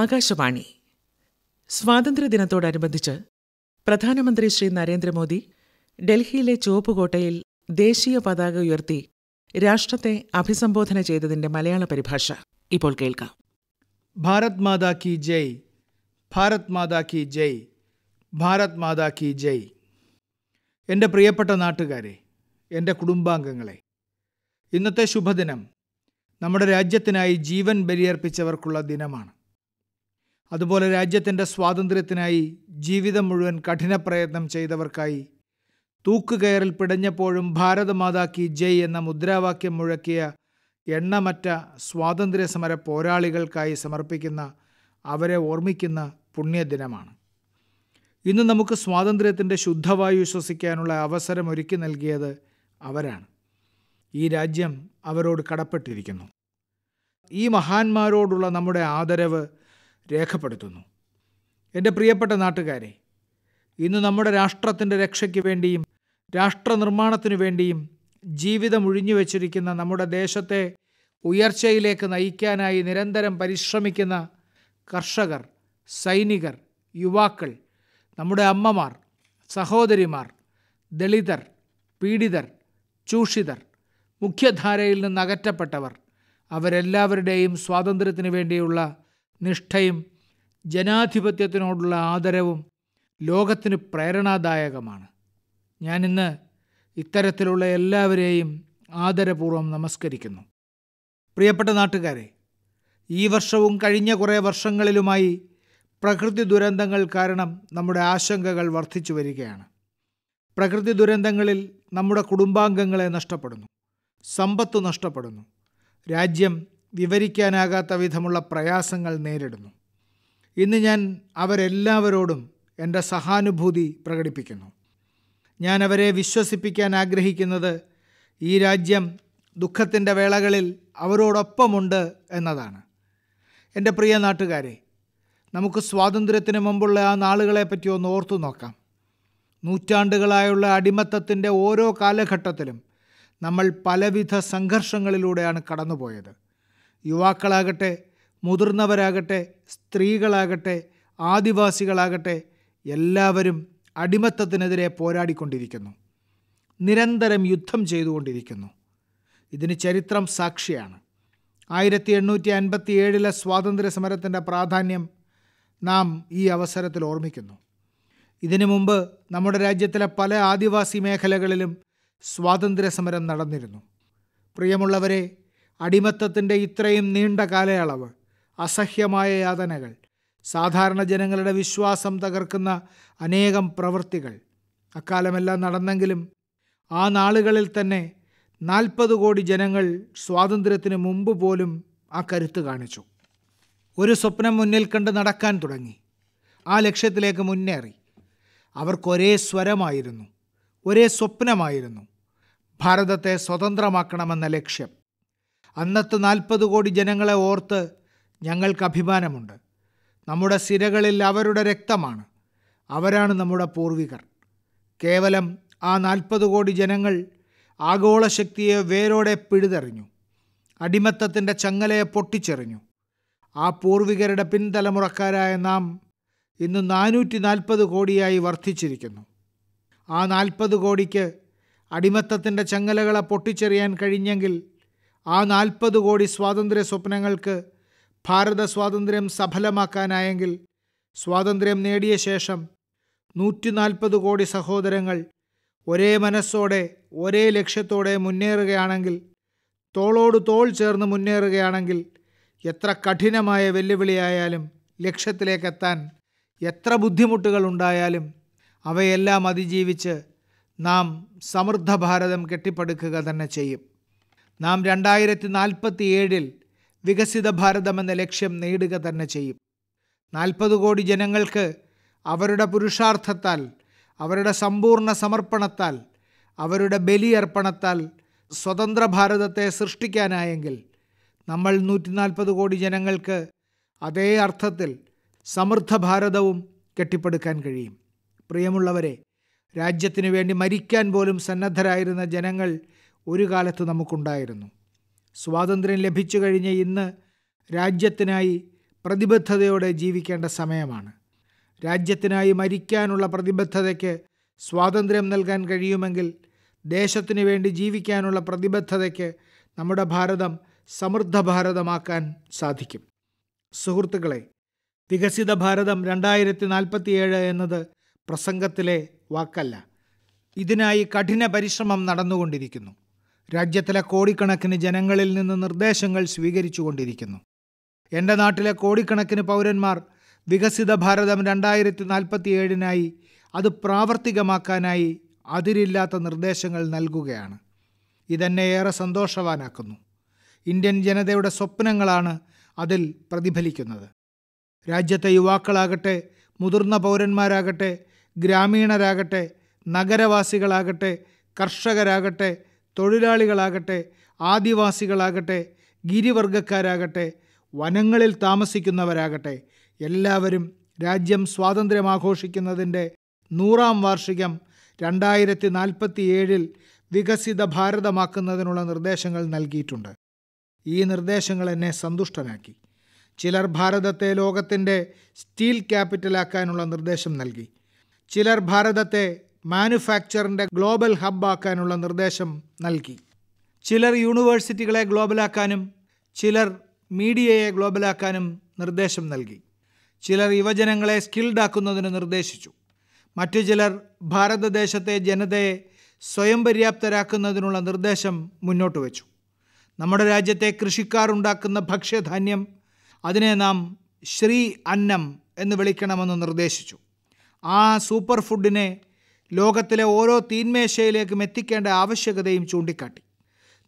ആകാശവാണി സ്വാതന്ത്ര്യദിനത്തോടനുബന്ധിച്ച് പ്രധാനമന്ത്രി ശ്രീ നരേന്ദ്രമോദി ഡൽഹിയിലെ ചുവപ്പുകോട്ടയിൽ ദേശീയ പതാക ഉയർത്തി രാഷ്ട്രത്തെ അഭിസംബോധന ചെയ്തതിന്റെ മലയാള പരിഭാഷ ഇപ്പോൾ കേൾക്കാം ഭാരത് മാതാ കി ജയ് ഭാരത് മാതാ കി ജയ് ഭാരത് മാതാ കി ജയ് എൻ്റെ പ്രിയപ്പെട്ട നാട്ടുകാരെ എൻ്റെ കുടുംബാംഗങ്ങളെ ഇന്നത്തെ ശുഭദിനം നമ്മുടെ രാജ്യത്തിനായി ജീവൻ ബലിയർപ്പിച്ചവർക്കുള്ള ദിനമാണ് അതുപോലെ രാജ്യത്തിൻ്റെ സ്വാതന്ത്ര്യത്തിനായി ജീവിതം മുഴുവൻ കഠിനപ്രയത്നം ചെയ്തവർക്കായി തൂക്കുകയറിൽ പിടഞ്ഞപ്പോഴും ഭാരതമാതാക്കി ജയ് എന്ന മുദ്രാവാക്യം മുഴക്കിയ എണ്ണമറ്റ സ്വാതന്ത്ര്യ സമര പോരാളികൾക്കായി സമർപ്പിക്കുന്ന അവരെ ഓർമ്മിക്കുന്ന പുണ്യദിനമാണ് ഇന്ന് നമുക്ക് സ്വാതന്ത്ര്യത്തിൻ്റെ ശുദ്ധവായു ശ്വസിക്കാനുള്ള അവസരം ഒരുക്കി നൽകിയത് അവരാണ് ഈ രാജ്യം അവരോട് കടപ്പെട്ടിരിക്കുന്നു ഈ മഹാന്മാരോടുള്ള നമ്മുടെ ആദരവ് രേഖപ്പെടുത്തുന്നു എൻ്റെ പ്രിയപ്പെട്ട നാട്ടുകാരെ ഇന്ന് നമ്മുടെ രാഷ്ട്രത്തിൻ്റെ രക്ഷയ്ക്ക് വേണ്ടിയും രാഷ്ട്രനിർമ്മാണത്തിനു വേണ്ടിയും ജീവിതം ഒഴിഞ്ഞു വച്ചിരിക്കുന്ന നമ്മുടെ ദേശത്തെ ഉയർച്ചയിലേക്ക് നയിക്കാനായി നിരന്തരം പരിശ്രമിക്കുന്ന കർഷകർ സൈനികർ യുവാക്കൾ നമ്മുടെ അമ്മമാർ സഹോദരിമാർ ദളിതർ പീഡിതർ ചൂഷിതർ മുഖ്യധാരയിൽ നിന്ന് അകറ്റപ്പെട്ടവർ അവരെല്ലാവരുടെയും സ്വാതന്ത്ര്യത്തിന് വേണ്ടിയുള്ള നിഷ്ഠയും ജനാധിപത്യത്തിനോടുള്ള ആദരവും ലോകത്തിന് പ്രേരണാദായകമാണ് ഞാനിന്ന് ഇത്തരത്തിലുള്ള എല്ലാവരെയും ആദരപൂർവ്വം നമസ്കരിക്കുന്നു പ്രിയപ്പെട്ട നാട്ടുകാരെ ഈ വർഷവും കഴിഞ്ഞ കുറേ വർഷങ്ങളിലുമായി പ്രകൃതി ദുരന്തങ്ങൾ കാരണം നമ്മുടെ ആശങ്കകൾ വർദ്ധിച്ചു വരികയാണ് പ്രകൃതി ദുരന്തങ്ങളിൽ നമ്മുടെ കുടുംബാംഗങ്ങളെ നഷ്ടപ്പെടുന്നു സമ്പത്ത് നഷ്ടപ്പെടുന്നു രാജ്യം വിവരിക്കാനാകാത്ത വിധമുള്ള പ്രയാസങ്ങൾ നേരിടുന്നു ഇന്ന് ഞാൻ അവരെല്ലാവരോടും എൻ്റെ സഹാനുഭൂതി പ്രകടിപ്പിക്കുന്നു ഞാൻ അവരെ വിശ്വസിപ്പിക്കാൻ ആഗ്രഹിക്കുന്നത് ഈ രാജ്യം ദുഃഖത്തിൻ്റെ വേളകളിൽ അവരോടൊപ്പമുണ്ട് എന്നതാണ് എൻ്റെ പ്രിയ നാട്ടുകാരെ നമുക്ക് സ്വാതന്ത്ര്യത്തിന് മുമ്പുള്ള ആ നാളുകളെപ്പറ്റി ഒന്ന് ഓർത്തു നോക്കാം നൂറ്റാണ്ടുകളായുള്ള അടിമത്തത്തിൻ്റെ ഓരോ കാലഘട്ടത്തിലും നമ്മൾ പലവിധ സംഘർഷങ്ങളിലൂടെയാണ് കടന്നുപോയത് യുവാക്കളാകട്ടെ മുതിർന്നവരാകട്ടെ സ്ത്രീകളാകട്ടെ ആദിവാസികളാകട്ടെ എല്ലാവരും അടിമത്തത്തിനെതിരെ പോരാടിക്കൊണ്ടിരിക്കുന്നു നിരന്തരം യുദ്ധം ചെയ്തുകൊണ്ടിരിക്കുന്നു ഇതിന് ചരിത്രം സാക്ഷിയാണ് ആയിരത്തി എണ്ണൂറ്റി അൻപത്തി ഏഴിലെ സ്വാതന്ത്ര്യ സമരത്തിൻ്റെ പ്രാധാന്യം നാം ഈ അവസരത്തിൽ ഓർമ്മിക്കുന്നു ഇതിനു മുമ്പ് നമ്മുടെ രാജ്യത്തിലെ പല ആദിവാസി മേഖലകളിലും സ്വാതന്ത്ര്യ സമരം നടന്നിരുന്നു പ്രിയമുള്ളവരെ അടിമത്തത്തിൻ്റെ ഇത്രയും നീണ്ട കാലയളവ് അസഹ്യമായ യാതനകൾ സാധാരണ ജനങ്ങളുടെ വിശ്വാസം തകർക്കുന്ന അനേകം പ്രവൃത്തികൾ അക്കാലമെല്ലാം നടന്നെങ്കിലും ആ നാളുകളിൽ തന്നെ നാൽപ്പത് കോടി ജനങ്ങൾ സ്വാതന്ത്ര്യത്തിന് മുമ്പ് പോലും ആ കരുത്ത് കാണിച്ചു ഒരു സ്വപ്നം മുന്നിൽ കണ്ട് നടക്കാൻ തുടങ്ങി ആ ലക്ഷ്യത്തിലേക്ക് മുന്നേറി അവർക്കൊരേ സ്വരമായിരുന്നു ഒരേ സ്വപ്നമായിരുന്നു ഭാരതത്തെ സ്വതന്ത്രമാക്കണമെന്ന ലക്ഷ്യം അന്നത്തെ നാൽപ്പത് കോടി ജനങ്ങളെ ഓർത്ത് ഞങ്ങൾക്ക് അഭിമാനമുണ്ട് നമ്മുടെ സിരകളിൽ അവരുടെ രക്തമാണ് അവരാണ് നമ്മുടെ പൂർവികർ കേവലം ആ നാൽപ്പത് കോടി ജനങ്ങൾ ആഗോള ശക്തിയെ വേരോടെ പിഴുതെറിഞ്ഞു അടിമത്തത്തിൻ്റെ ചങ്ങലയെ പൊട്ടിച്ചെറിഞ്ഞു ആ പൂർവികരുടെ പിൻതലമുറക്കാരായ നാം ഇന്ന് നാനൂറ്റി നാൽപ്പത് കോടിയായി വർദ്ധിച്ചിരിക്കുന്നു ആ നാൽപ്പത് കോടിക്ക് അടിമത്തത്തിൻ്റെ ചങ്ങലകളെ പൊട്ടിച്ചെറിയാൻ കഴിഞ്ഞെങ്കിൽ ആ നാൽപ്പത് കോടി സ്വാതന്ത്ര്യ സ്വപ്നങ്ങൾക്ക് ഭാരത സ്വാതന്ത്ര്യം സഫലമാക്കാനായെങ്കിൽ സ്വാതന്ത്ര്യം നേടിയ ശേഷം നൂറ്റി നാൽപ്പത് കോടി സഹോദരങ്ങൾ ഒരേ മനസ്സോടെ ഒരേ ലക്ഷ്യത്തോടെ മുന്നേറുകയാണെങ്കിൽ തോളോട് തോൾ ചേർന്ന് മുന്നേറുകയാണെങ്കിൽ എത്ര കഠിനമായ വെല്ലുവിളിയായാലും ലക്ഷ്യത്തിലേക്കെത്താൻ എത്ര ബുദ്ധിമുട്ടുകൾ ഉണ്ടായാലും അവയെല്ലാം അതിജീവിച്ച് നാം സമൃദ്ധ ഭാരതം കെട്ടിപ്പടുക്കുക തന്നെ ചെയ്യും നാം രണ്ടായിരത്തി നാൽപ്പത്തി ഏഴിൽ വികസിത ഭാരതമെന്ന ലക്ഷ്യം നേടുക തന്നെ ചെയ്യും നാൽപ്പത് കോടി ജനങ്ങൾക്ക് അവരുടെ പുരുഷാർത്ഥത്താൽ അവരുടെ സമ്പൂർണ്ണ സമർപ്പണത്താൽ അവരുടെ ബലിയർപ്പണത്താൽ സ്വതന്ത്ര ഭാരതത്തെ സൃഷ്ടിക്കാനായെങ്കിൽ നമ്മൾ നൂറ്റി നാൽപ്പത് കോടി ജനങ്ങൾക്ക് അതേ അർത്ഥത്തിൽ സമൃദ്ധ ഭാരതവും കെട്ടിപ്പടുക്കാൻ കഴിയും പ്രിയമുള്ളവരെ രാജ്യത്തിനു വേണ്ടി മരിക്കാൻ പോലും സന്നദ്ധരായിരുന്ന ജനങ്ങൾ ഒരു കാലത്ത് നമുക്കുണ്ടായിരുന്നു സ്വാതന്ത്ര്യം ലഭിച്ചു കഴിഞ്ഞ ഇന്ന് രാജ്യത്തിനായി പ്രതിബദ്ധതയോടെ ജീവിക്കേണ്ട സമയമാണ് രാജ്യത്തിനായി മരിക്കാനുള്ള പ്രതിബദ്ധതയ്ക്ക് സ്വാതന്ത്ര്യം നൽകാൻ കഴിയുമെങ്കിൽ ദേശത്തിനു വേണ്ടി ജീവിക്കാനുള്ള പ്രതിബദ്ധതയ്ക്ക് നമ്മുടെ ഭാരതം സമൃദ്ധ ഭാരതമാക്കാൻ സാധിക്കും സുഹൃത്തുക്കളെ വികസിത ഭാരതം രണ്ടായിരത്തി നാൽപ്പത്തിയേഴ് എന്നത് പ്രസംഗത്തിലെ വാക്കല്ല ഇതിനായി കഠിന പരിശ്രമം നടന്നുകൊണ്ടിരിക്കുന്നു രാജ്യത്തിലെ കോടിക്കണക്കിന് ജനങ്ങളിൽ നിന്ന് നിർദ്ദേശങ്ങൾ സ്വീകരിച്ചുകൊണ്ടിരിക്കുന്നു എൻ്റെ നാട്ടിലെ കോടിക്കണക്കിന് പൗരന്മാർ വികസിത ഭാരതം രണ്ടായിരത്തി നാൽപ്പത്തി ഏഴിനായി അത് പ്രാവർത്തികമാക്കാനായി അതിരില്ലാത്ത നിർദ്ദേശങ്ങൾ നൽകുകയാണ് ഇതെന്നെ ഏറെ സന്തോഷവാനാക്കുന്നു ഇന്ത്യൻ ജനതയുടെ സ്വപ്നങ്ങളാണ് അതിൽ പ്രതിഫലിക്കുന്നത് രാജ്യത്തെ യുവാക്കളാകട്ടെ മുതിർന്ന പൗരന്മാരാകട്ടെ ഗ്രാമീണരാകട്ടെ നഗരവാസികളാകട്ടെ കർഷകരാകട്ടെ തൊഴിലാളികളാകട്ടെ ആദിവാസികളാകട്ടെ ഗിരിവർഗക്കാരാകട്ടെ വനങ്ങളിൽ താമസിക്കുന്നവരാകട്ടെ എല്ലാവരും രാജ്യം സ്വാതന്ത്ര്യം ആഘോഷിക്കുന്നതിൻ്റെ നൂറാം വാർഷികം രണ്ടായിരത്തി ഏഴിൽ വികസിത ഭാരതമാക്കുന്നതിനുള്ള നിർദ്ദേശങ്ങൾ നൽകിയിട്ടുണ്ട് ഈ നിർദ്ദേശങ്ങൾ എന്നെ സന്തുഷ്ടനാക്കി ചിലർ ഭാരതത്തെ ലോകത്തിൻ്റെ സ്റ്റീൽ ക്യാപിറ്റലാക്കാനുള്ള നിർദ്ദേശം നൽകി ചിലർ ഭാരതത്തെ മാനുഫാക്ചറിൻ്റെ ഗ്ലോബൽ ഹബ്ബാക്കാനുള്ള നിർദ്ദേശം നൽകി ചിലർ യൂണിവേഴ്സിറ്റികളെ ഗ്ലോബലാക്കാനും ചിലർ മീഡിയയെ ഗ്ലോബലാക്കാനും നിർദ്ദേശം നൽകി ചിലർ യുവജനങ്ങളെ സ്കിൽഡ് ആക്കുന്നതിന് നിർദ്ദേശിച്ചു മറ്റു ചിലർ ഭാരതദേശത്തെ ജനതയെ സ്വയം പര്യാപ്തരാക്കുന്നതിനുള്ള നിർദ്ദേശം മുന്നോട്ട് വച്ചു നമ്മുടെ രാജ്യത്തെ കൃഷിക്കാർ ഉണ്ടാക്കുന്ന ഭക്ഷ്യധാന്യം അതിനെ നാം ശ്രീ അന്നം എന്ന് വിളിക്കണമെന്ന് നിർദ്ദേശിച്ചു ആ സൂപ്പർ ഫുഡിനെ ലോകത്തിലെ ഓരോ തീന്മേശയിലേക്കും എത്തിക്കേണ്ട ആവശ്യകതയും ചൂണ്ടിക്കാട്ടി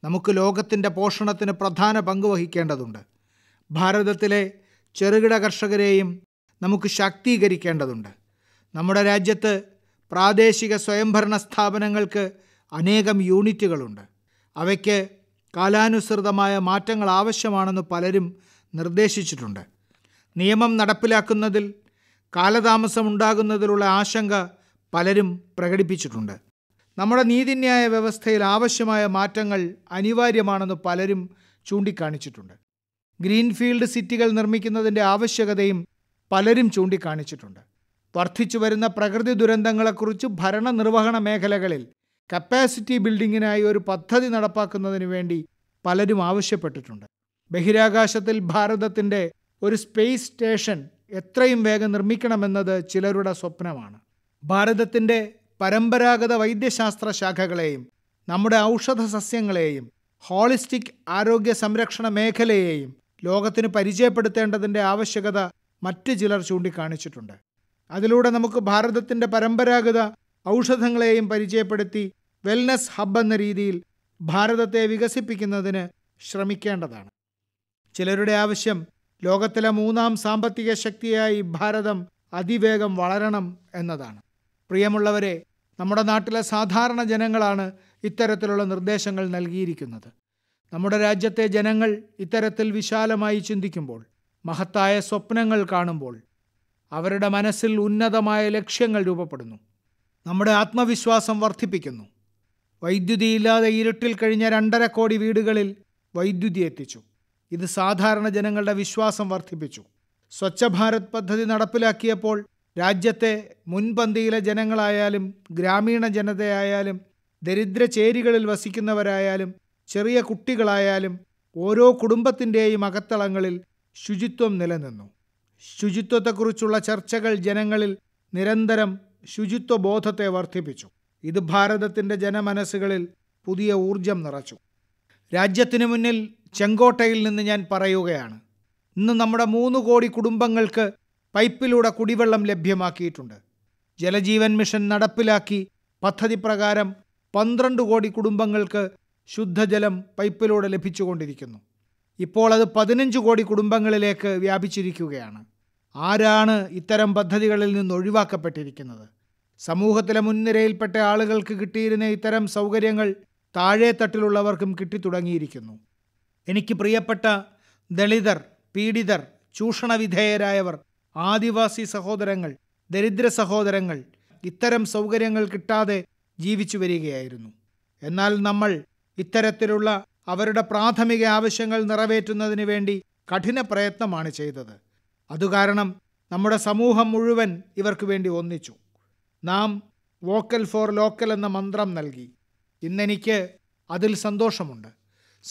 നമുക്ക് ലോകത്തിൻ്റെ പോഷണത്തിന് പ്രധാന പങ്ക് വഹിക്കേണ്ടതുണ്ട് ഭാരതത്തിലെ ചെറുകിട കർഷകരെയും നമുക്ക് ശാക്തീകരിക്കേണ്ടതുണ്ട് നമ്മുടെ രാജ്യത്ത് പ്രാദേശിക സ്വയംഭരണ സ്ഥാപനങ്ങൾക്ക് അനേകം യൂണിറ്റുകളുണ്ട് അവയ്ക്ക് കാലാനുസൃതമായ മാറ്റങ്ങൾ ആവശ്യമാണെന്ന് പലരും നിർദ്ദേശിച്ചിട്ടുണ്ട് നിയമം നടപ്പിലാക്കുന്നതിൽ കാലതാമസമുണ്ടാകുന്നതിലുള്ള ആശങ്ക പലരും പ്രകടിപ്പിച്ചിട്ടുണ്ട് നമ്മുടെ നീതിന്യായ വ്യവസ്ഥയിൽ ആവശ്യമായ മാറ്റങ്ങൾ അനിവാര്യമാണെന്ന് പലരും ചൂണ്ടിക്കാണിച്ചിട്ടുണ്ട് ഗ്രീൻഫീൽഡ് സിറ്റികൾ നിർമ്മിക്കുന്നതിൻ്റെ ആവശ്യകതയും പലരും ചൂണ്ടിക്കാണിച്ചിട്ടുണ്ട് വർദ്ധിച്ചു വരുന്ന പ്രകൃതി ദുരന്തങ്ങളെക്കുറിച്ച് ഭരണനിർവഹണ മേഖലകളിൽ കപ്പാസിറ്റി ബിൽഡിങ്ങിനായി ഒരു പദ്ധതി നടപ്പാക്കുന്നതിന് വേണ്ടി പലരും ആവശ്യപ്പെട്ടിട്ടുണ്ട് ബഹിരാകാശത്തിൽ ഭാരതത്തിൻ്റെ ഒരു സ്പേസ് സ്റ്റേഷൻ എത്രയും വേഗം നിർമ്മിക്കണമെന്നത് ചിലരുടെ സ്വപ്നമാണ് ഭാരതത്തിൻ്റെ പരമ്പരാഗത വൈദ്യശാസ്ത്ര ശാഖകളെയും നമ്മുടെ ഔഷധ സസ്യങ്ങളെയും ഹോളിസ്റ്റിക് ആരോഗ്യ സംരക്ഷണ മേഖലയെയും ലോകത്തിന് പരിചയപ്പെടുത്തേണ്ടതിൻ്റെ ആവശ്യകത മറ്റ് ചിലർ ചൂണ്ടിക്കാണിച്ചിട്ടുണ്ട് അതിലൂടെ നമുക്ക് ഭാരതത്തിൻ്റെ പരമ്പരാഗത ഔഷധങ്ങളെയും പരിചയപ്പെടുത്തി വെൽനസ് ഹബ് എന്ന രീതിയിൽ ഭാരതത്തെ വികസിപ്പിക്കുന്നതിന് ശ്രമിക്കേണ്ടതാണ് ചിലരുടെ ആവശ്യം ലോകത്തിലെ മൂന്നാം സാമ്പത്തിക ശക്തിയായി ഭാരതം അതിവേഗം വളരണം എന്നതാണ് പ്രിയമുള്ളവരെ നമ്മുടെ നാട്ടിലെ സാധാരണ ജനങ്ങളാണ് ഇത്തരത്തിലുള്ള നിർദ്ദേശങ്ങൾ നൽകിയിരിക്കുന്നത് നമ്മുടെ രാജ്യത്തെ ജനങ്ങൾ ഇത്തരത്തിൽ വിശാലമായി ചിന്തിക്കുമ്പോൾ മഹത്തായ സ്വപ്നങ്ങൾ കാണുമ്പോൾ അവരുടെ മനസ്സിൽ ഉന്നതമായ ലക്ഷ്യങ്ങൾ രൂപപ്പെടുന്നു നമ്മുടെ ആത്മവിശ്വാസം വർദ്ധിപ്പിക്കുന്നു വൈദ്യുതിയില്ലാതെ ഇരുട്ടിൽ കഴിഞ്ഞ രണ്ടര കോടി വീടുകളിൽ വൈദ്യുതി എത്തിച്ചു ഇത് സാധാരണ ജനങ്ങളുടെ വിശ്വാസം വർദ്ധിപ്പിച്ചു സ്വച്ഛ ഭാരത് പദ്ധതി നടപ്പിലാക്കിയപ്പോൾ രാജ്യത്തെ മുൻപന്തിയിലെ ജനങ്ങളായാലും ഗ്രാമീണ ജനതയായാലും ദരിദ്ര ചേരികളിൽ വസിക്കുന്നവരായാലും ചെറിയ കുട്ടികളായാലും ഓരോ കുടുംബത്തിൻ്റെയും അകത്തളങ്ങളിൽ ശുചിത്വം നിലനിന്നു ശുചിത്വത്തെക്കുറിച്ചുള്ള ചർച്ചകൾ ജനങ്ങളിൽ നിരന്തരം ശുചിത്വ ബോധത്തെ വർദ്ധിപ്പിച്ചു ഇത് ഭാരതത്തിൻ്റെ ജനമനസ്സുകളിൽ പുതിയ ഊർജം നിറച്ചു രാജ്യത്തിന് മുന്നിൽ ചെങ്കോട്ടയിൽ നിന്ന് ഞാൻ പറയുകയാണ് ഇന്ന് നമ്മുടെ മൂന്ന് കോടി കുടുംബങ്ങൾക്ക് പൈപ്പിലൂടെ കുടിവെള്ളം ലഭ്യമാക്കിയിട്ടുണ്ട് ജലജീവൻ മിഷൻ നടപ്പിലാക്കി പദ്ധതി പ്രകാരം പന്ത്രണ്ട് കോടി കുടുംബങ്ങൾക്ക് ശുദ്ധജലം പൈപ്പിലൂടെ ലഭിച്ചുകൊണ്ടിരിക്കുന്നു ഇപ്പോൾ അത് പതിനഞ്ച് കോടി കുടുംബങ്ങളിലേക്ക് വ്യാപിച്ചിരിക്കുകയാണ് ആരാണ് ഇത്തരം പദ്ധതികളിൽ നിന്ന് ഒഴിവാക്കപ്പെട്ടിരിക്കുന്നത് സമൂഹത്തിലെ മുൻനിരയിൽപ്പെട്ട ആളുകൾക്ക് കിട്ടിയിരുന്ന ഇത്തരം സൗകര്യങ്ങൾ താഴെ തട്ടിലുള്ളവർക്കും കിട്ടിത്തുടങ്ങിയിരിക്കുന്നു എനിക്ക് പ്രിയപ്പെട്ട ദളിതർ പീഡിതർ ചൂഷണവിധേയരായവർ ആദിവാസി സഹോദരങ്ങൾ ദരിദ്ര സഹോദരങ്ങൾ ഇത്തരം സൗകര്യങ്ങൾ കിട്ടാതെ ജീവിച്ചു വരികയായിരുന്നു എന്നാൽ നമ്മൾ ഇത്തരത്തിലുള്ള അവരുടെ പ്രാഥമിക ആവശ്യങ്ങൾ നിറവേറ്റുന്നതിന് വേണ്ടി കഠിന പ്രയത്നമാണ് ചെയ്തത് അതുകാരണം നമ്മുടെ സമൂഹം മുഴുവൻ ഇവർക്ക് വേണ്ടി ഒന്നിച്ചു നാം വോക്കൽ ഫോർ ലോക്കൽ എന്ന മന്ത്രം നൽകി ഇന്നെനിക്ക് അതിൽ സന്തോഷമുണ്ട്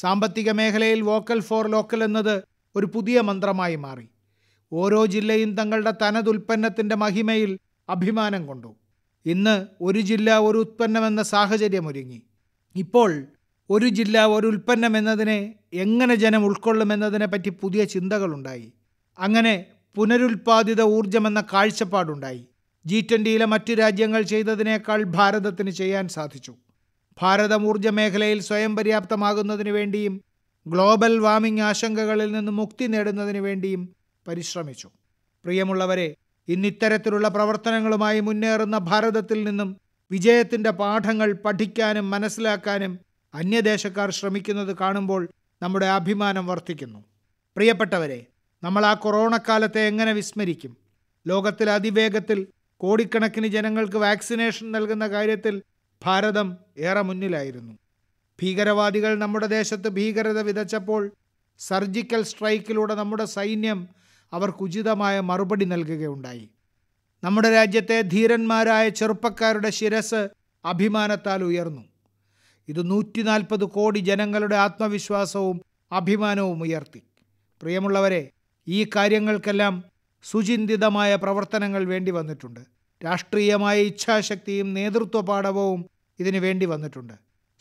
സാമ്പത്തിക മേഖലയിൽ വോക്കൽ ഫോർ ലോക്കൽ എന്നത് ഒരു പുതിയ മന്ത്രമായി മാറി ഓരോ ജില്ലയും തങ്ങളുടെ തനത് ഉൽപ്പന്നത്തിൻ്റെ മഹിമയിൽ അഭിമാനം കൊണ്ടു ഇന്ന് ഒരു ജില്ല ഒരു ഉൽപ്പന്നമെന്ന സാഹചര്യമൊരുങ്ങി ഇപ്പോൾ ഒരു ജില്ല ഒരു ഉൽപ്പന്നം എന്നതിനെ എങ്ങനെ ജനം ഉൾക്കൊള്ളുമെന്നതിനെ പറ്റി പുതിയ ചിന്തകളുണ്ടായി അങ്ങനെ പുനരുൽപാദിത ഊർജമെന്ന കാഴ്ചപ്പാടുണ്ടായി ജി ട്വൻ്റിയിലെ മറ്റു രാജ്യങ്ങൾ ചെയ്തതിനേക്കാൾ ഭാരതത്തിന് ചെയ്യാൻ സാധിച്ചു ഭാരതം ഊർജ മേഖലയിൽ സ്വയം പര്യാപ്തമാകുന്നതിന് വേണ്ടിയും ഗ്ലോബൽ വാമിംഗ് ആശങ്കകളിൽ നിന്ന് മുക്തി നേടുന്നതിന് വേണ്ടിയും പരിശ്രമിച്ചു പ്രിയമുള്ളവരെ ഇന്നിത്തരത്തിലുള്ള പ്രവർത്തനങ്ങളുമായി മുന്നേറുന്ന ഭാരതത്തിൽ നിന്നും വിജയത്തിൻ്റെ പാഠങ്ങൾ പഠിക്കാനും മനസ്സിലാക്കാനും അന്യദേശക്കാർ ശ്രമിക്കുന്നത് കാണുമ്പോൾ നമ്മുടെ അഭിമാനം വർദ്ധിക്കുന്നു പ്രിയപ്പെട്ടവരെ നമ്മൾ ആ കൊറോണ കാലത്തെ എങ്ങനെ വിസ്മരിക്കും ലോകത്തിൽ അതിവേഗത്തിൽ കോടിക്കണക്കിന് ജനങ്ങൾക്ക് വാക്സിനേഷൻ നൽകുന്ന കാര്യത്തിൽ ഭാരതം ഏറെ മുന്നിലായിരുന്നു ഭീകരവാദികൾ നമ്മുടെ ദേശത്ത് ഭീകരത വിതച്ചപ്പോൾ സർജിക്കൽ സ്ട്രൈക്കിലൂടെ നമ്മുടെ സൈന്യം അവർക്കുചിതമായ മറുപടി നൽകുകയുണ്ടായി നമ്മുടെ രാജ്യത്തെ ധീരന്മാരായ ചെറുപ്പക്കാരുടെ ശിരസ് അഭിമാനത്താൽ ഉയർന്നു ഇത് നൂറ്റി നാൽപ്പത് കോടി ജനങ്ങളുടെ ആത്മവിശ്വാസവും അഭിമാനവും ഉയർത്തി പ്രിയമുള്ളവരെ ഈ കാര്യങ്ങൾക്കെല്ലാം സുചിന്തിതമായ പ്രവർത്തനങ്ങൾ വേണ്ടി വന്നിട്ടുണ്ട് രാഷ്ട്രീയമായ ഇച്ഛാശക്തിയും നേതൃത്വ പാഠവും ഇതിനു വേണ്ടി വന്നിട്ടുണ്ട്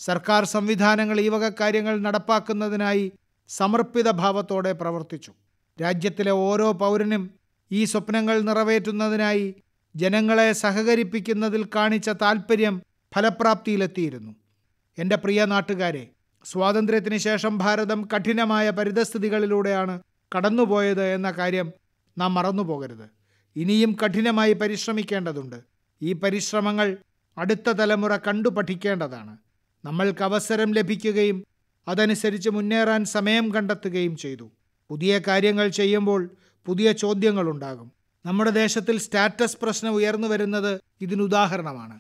സർക്കാർ സംവിധാനങ്ങൾ ഈ വക കാര്യങ്ങൾ നടപ്പാക്കുന്നതിനായി സമർപ്പിത ഭാവത്തോടെ പ്രവർത്തിച്ചു രാജ്യത്തിലെ ഓരോ പൗരനും ഈ സ്വപ്നങ്ങൾ നിറവേറ്റുന്നതിനായി ജനങ്ങളെ സഹകരിപ്പിക്കുന്നതിൽ കാണിച്ച താൽപ്പര്യം ഫലപ്രാപ്തിയിലെത്തിയിരുന്നു എൻ്റെ പ്രിയ നാട്ടുകാരെ സ്വാതന്ത്ര്യത്തിന് ശേഷം ഭാരതം കഠിനമായ പരിതസ്ഥിതികളിലൂടെയാണ് കടന്നുപോയത് എന്ന കാര്യം നാം മറന്നുപോകരുത് ഇനിയും കഠിനമായി പരിശ്രമിക്കേണ്ടതുണ്ട് ഈ പരിശ്രമങ്ങൾ അടുത്ത തലമുറ കണ്ടു പഠിക്കേണ്ടതാണ് നമ്മൾക്ക് അവസരം ലഭിക്കുകയും അതനുസരിച്ച് മുന്നേറാൻ സമയം കണ്ടെത്തുകയും ചെയ്തു പുതിയ കാര്യങ്ങൾ ചെയ്യുമ്പോൾ പുതിയ ചോദ്യങ്ങളുണ്ടാകും നമ്മുടെ ദേശത്തിൽ സ്റ്റാറ്റസ് പ്രശ്നം ഉയർന്നു വരുന്നത് ഇതിനുദാഹരണമാണ്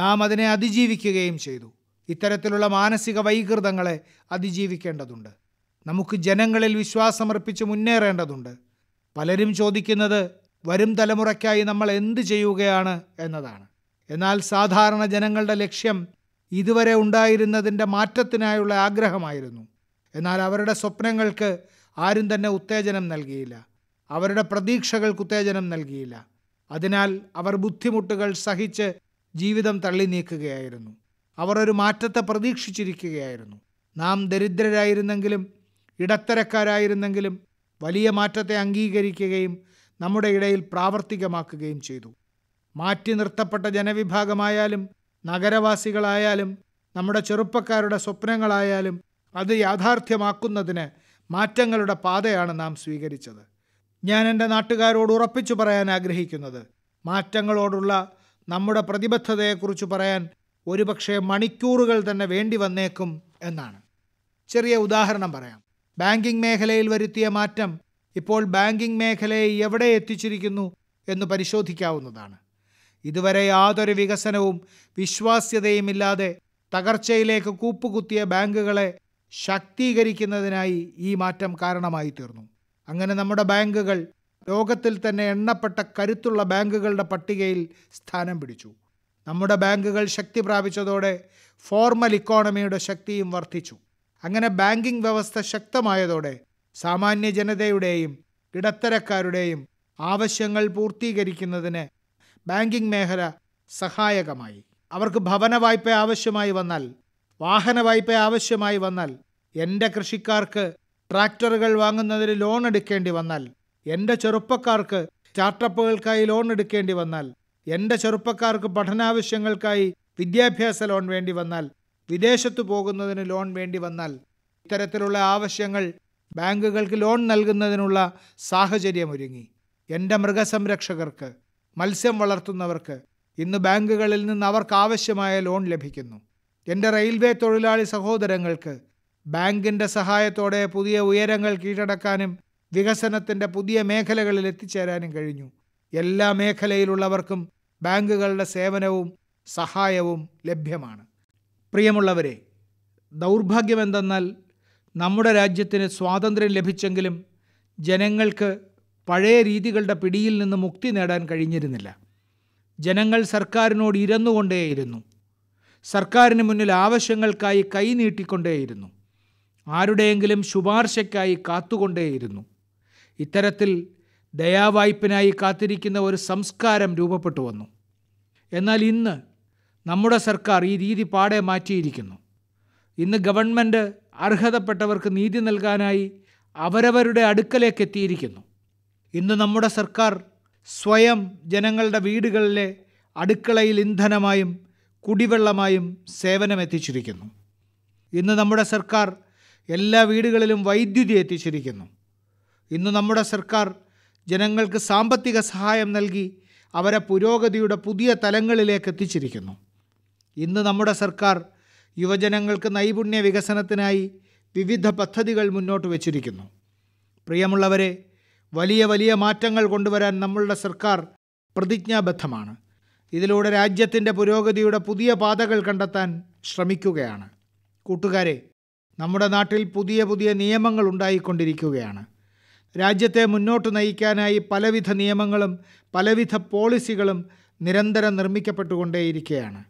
നാം അതിനെ അതിജീവിക്കുകയും ചെയ്തു ഇത്തരത്തിലുള്ള മാനസിക വൈകൃതങ്ങളെ അതിജീവിക്കേണ്ടതുണ്ട് നമുക്ക് ജനങ്ങളിൽ വിശ്വാസമർപ്പിച്ച് മുന്നേറേണ്ടതുണ്ട് പലരും ചോദിക്കുന്നത് വരും തലമുറയ്ക്കായി നമ്മൾ എന്ത് ചെയ്യുകയാണ് എന്നതാണ് എന്നാൽ സാധാരണ ജനങ്ങളുടെ ലക്ഷ്യം ഇതുവരെ ഉണ്ടായിരുന്നതിൻ്റെ മാറ്റത്തിനായുള്ള ആഗ്രഹമായിരുന്നു എന്നാൽ അവരുടെ സ്വപ്നങ്ങൾക്ക് ആരും തന്നെ ഉത്തേജനം നൽകിയില്ല അവരുടെ പ്രതീക്ഷകൾക്ക് ഉത്തേജനം നൽകിയില്ല അതിനാൽ അവർ ബുദ്ധിമുട്ടുകൾ സഹിച്ച് ജീവിതം തള്ളി നീക്കുകയായിരുന്നു അവർ ഒരു മാറ്റത്തെ പ്രതീക്ഷിച്ചിരിക്കുകയായിരുന്നു നാം ദരിദ്രരായിരുന്നെങ്കിലും ഇടത്തരക്കാരായിരുന്നെങ്കിലും വലിയ മാറ്റത്തെ അംഗീകരിക്കുകയും നമ്മുടെ ഇടയിൽ പ്രാവർത്തികമാക്കുകയും ചെയ്തു മാറ്റി നിർത്തപ്പെട്ട ജനവിഭാഗമായാലും നഗരവാസികളായാലും നമ്മുടെ ചെറുപ്പക്കാരുടെ സ്വപ്നങ്ങളായാലും അത് യാഥാർത്ഥ്യമാക്കുന്നതിന് മാറ്റങ്ങളുടെ പാതയാണ് നാം സ്വീകരിച്ചത് ഞാൻ എൻ്റെ നാട്ടുകാരോട് ഉറപ്പിച്ചു പറയാൻ ആഗ്രഹിക്കുന്നത് മാറ്റങ്ങളോടുള്ള നമ്മുടെ പ്രതിബദ്ധതയെക്കുറിച്ച് പറയാൻ ഒരുപക്ഷെ മണിക്കൂറുകൾ തന്നെ വേണ്ടി വന്നേക്കും എന്നാണ് ചെറിയ ഉദാഹരണം പറയാം ബാങ്കിംഗ് മേഖലയിൽ വരുത്തിയ മാറ്റം ഇപ്പോൾ ബാങ്കിംഗ് മേഖലയെ എവിടെ എത്തിച്ചിരിക്കുന്നു എന്ന് പരിശോധിക്കാവുന്നതാണ് ഇതുവരെ യാതൊരു വികസനവും വിശ്വാസ്യതയുമില്ലാതെ തകർച്ചയിലേക്ക് കൂപ്പുകുത്തിയ ബാങ്കുകളെ ശാക്തീകരിക്കുന്നതിനായി ഈ മാറ്റം കാരണമായി തീർന്നു അങ്ങനെ നമ്മുടെ ബാങ്കുകൾ ലോകത്തിൽ തന്നെ എണ്ണപ്പെട്ട കരുത്തുള്ള ബാങ്കുകളുടെ പട്ടികയിൽ സ്ഥാനം പിടിച്ചു നമ്മുടെ ബാങ്കുകൾ ശക്തി പ്രാപിച്ചതോടെ ഫോർമൽ ഇക്കോണമിയുടെ ശക്തിയും വർദ്ധിച്ചു അങ്ങനെ ബാങ്കിംഗ് വ്യവസ്ഥ ശക്തമായതോടെ സാമാന്യ ജനതയുടെയും ഇടത്തരക്കാരുടെയും ആവശ്യങ്ങൾ പൂർത്തീകരിക്കുന്നതിന് ബാങ്കിംഗ് മേഖല സഹായകമായി അവർക്ക് ഭവന വായ്പ ആവശ്യമായി വന്നാൽ വാഹന വായ്പ ആവശ്യമായി വന്നാൽ എൻ്റെ കൃഷിക്കാർക്ക് ട്രാക്ടറുകൾ വാങ്ങുന്നതിന് ലോൺ എടുക്കേണ്ടി വന്നാൽ എൻ്റെ ചെറുപ്പക്കാർക്ക് സ്റ്റാർട്ടപ്പുകൾക്കായി ലോൺ എടുക്കേണ്ടി വന്നാൽ എൻ്റെ ചെറുപ്പക്കാർക്ക് പഠനാവശ്യങ്ങൾക്കായി വിദ്യാഭ്യാസ ലോൺ വേണ്ടി വന്നാൽ വിദേശത്തു പോകുന്നതിന് ലോൺ വേണ്ടി വന്നാൽ ഇത്തരത്തിലുള്ള ആവശ്യങ്ങൾ ബാങ്കുകൾക്ക് ലോൺ നൽകുന്നതിനുള്ള സാഹചര്യമൊരുങ്ങി എൻ്റെ മൃഗസംരക്ഷകർക്ക് മത്സ്യം വളർത്തുന്നവർക്ക് ഇന്ന് ബാങ്കുകളിൽ നിന്ന് അവർക്ക് ആവശ്യമായ ലോൺ ലഭിക്കുന്നു എൻ്റെ റെയിൽവേ തൊഴിലാളി സഹോദരങ്ങൾക്ക് ബാങ്കിൻ്റെ സഹായത്തോടെ പുതിയ ഉയരങ്ങൾ കീഴടക്കാനും വികസനത്തിൻ്റെ പുതിയ മേഖലകളിൽ എത്തിച്ചേരാനും കഴിഞ്ഞു എല്ലാ മേഖലയിലുള്ളവർക്കും ബാങ്കുകളുടെ സേവനവും സഹായവും ലഭ്യമാണ് പ്രിയമുള്ളവരെ ദൗർഭാഗ്യമെന്തെന്നാൽ നമ്മുടെ രാജ്യത്തിന് സ്വാതന്ത്ര്യം ലഭിച്ചെങ്കിലും ജനങ്ങൾക്ക് പഴയ രീതികളുടെ പിടിയിൽ നിന്ന് മുക്തി നേടാൻ കഴിഞ്ഞിരുന്നില്ല ജനങ്ങൾ സർക്കാരിനോട് ഇരന്നുകൊണ്ടേയിരുന്നു സർക്കാരിന് മുന്നിൽ ആവശ്യങ്ങൾക്കായി കൈനീട്ടിക്കൊണ്ടേയിരുന്നു ആരുടെയെങ്കിലും ശുപാർശയ്ക്കായി കാത്തുകൊണ്ടേയിരുന്നു ഇത്തരത്തിൽ ദയാവായ്പിനായി കാത്തിരിക്കുന്ന ഒരു സംസ്കാരം രൂപപ്പെട്ടു വന്നു എന്നാൽ ഇന്ന് നമ്മുടെ സർക്കാർ ഈ രീതി പാടെ മാറ്റിയിരിക്കുന്നു ഇന്ന് ഗവൺമെൻറ് അർഹതപ്പെട്ടവർക്ക് നീതി നൽകാനായി അവരവരുടെ അടുക്കലേക്ക് എത്തിയിരിക്കുന്നു ഇന്ന് നമ്മുടെ സർക്കാർ സ്വയം ജനങ്ങളുടെ വീടുകളിലെ അടുക്കളയിൽ ഇന്ധനമായും കുടിവെള്ളമായും സേവനമെത്തിച്ചിരിക്കുന്നു ഇന്ന് നമ്മുടെ സർക്കാർ എല്ലാ വീടുകളിലും വൈദ്യുതി എത്തിച്ചിരിക്കുന്നു ഇന്ന് നമ്മുടെ സർക്കാർ ജനങ്ങൾക്ക് സാമ്പത്തിക സഹായം നൽകി അവരെ പുരോഗതിയുടെ പുതിയ തലങ്ങളിലേക്ക് എത്തിച്ചിരിക്കുന്നു ഇന്ന് നമ്മുടെ സർക്കാർ യുവജനങ്ങൾക്ക് നൈപുണ്യ വികസനത്തിനായി വിവിധ പദ്ധതികൾ മുന്നോട്ട് വച്ചിരിക്കുന്നു പ്രിയമുള്ളവരെ വലിയ വലിയ മാറ്റങ്ങൾ കൊണ്ടുവരാൻ നമ്മളുടെ സർക്കാർ പ്രതിജ്ഞാബദ്ധമാണ് ഇതിലൂടെ രാജ്യത്തിൻ്റെ പുരോഗതിയുടെ പുതിയ പാതകൾ കണ്ടെത്താൻ ശ്രമിക്കുകയാണ് കൂട്ടുകാരെ നമ്മുടെ നാട്ടിൽ പുതിയ പുതിയ നിയമങ്ങൾ ഉണ്ടായിക്കൊണ്ടിരിക്കുകയാണ് രാജ്യത്തെ മുന്നോട്ട് നയിക്കാനായി പലവിധ നിയമങ്ങളും പലവിധ പോളിസികളും നിരന്തരം നിർമ്മിക്കപ്പെട്ടുകൊണ്ടേയിരിക്കുകയാണ്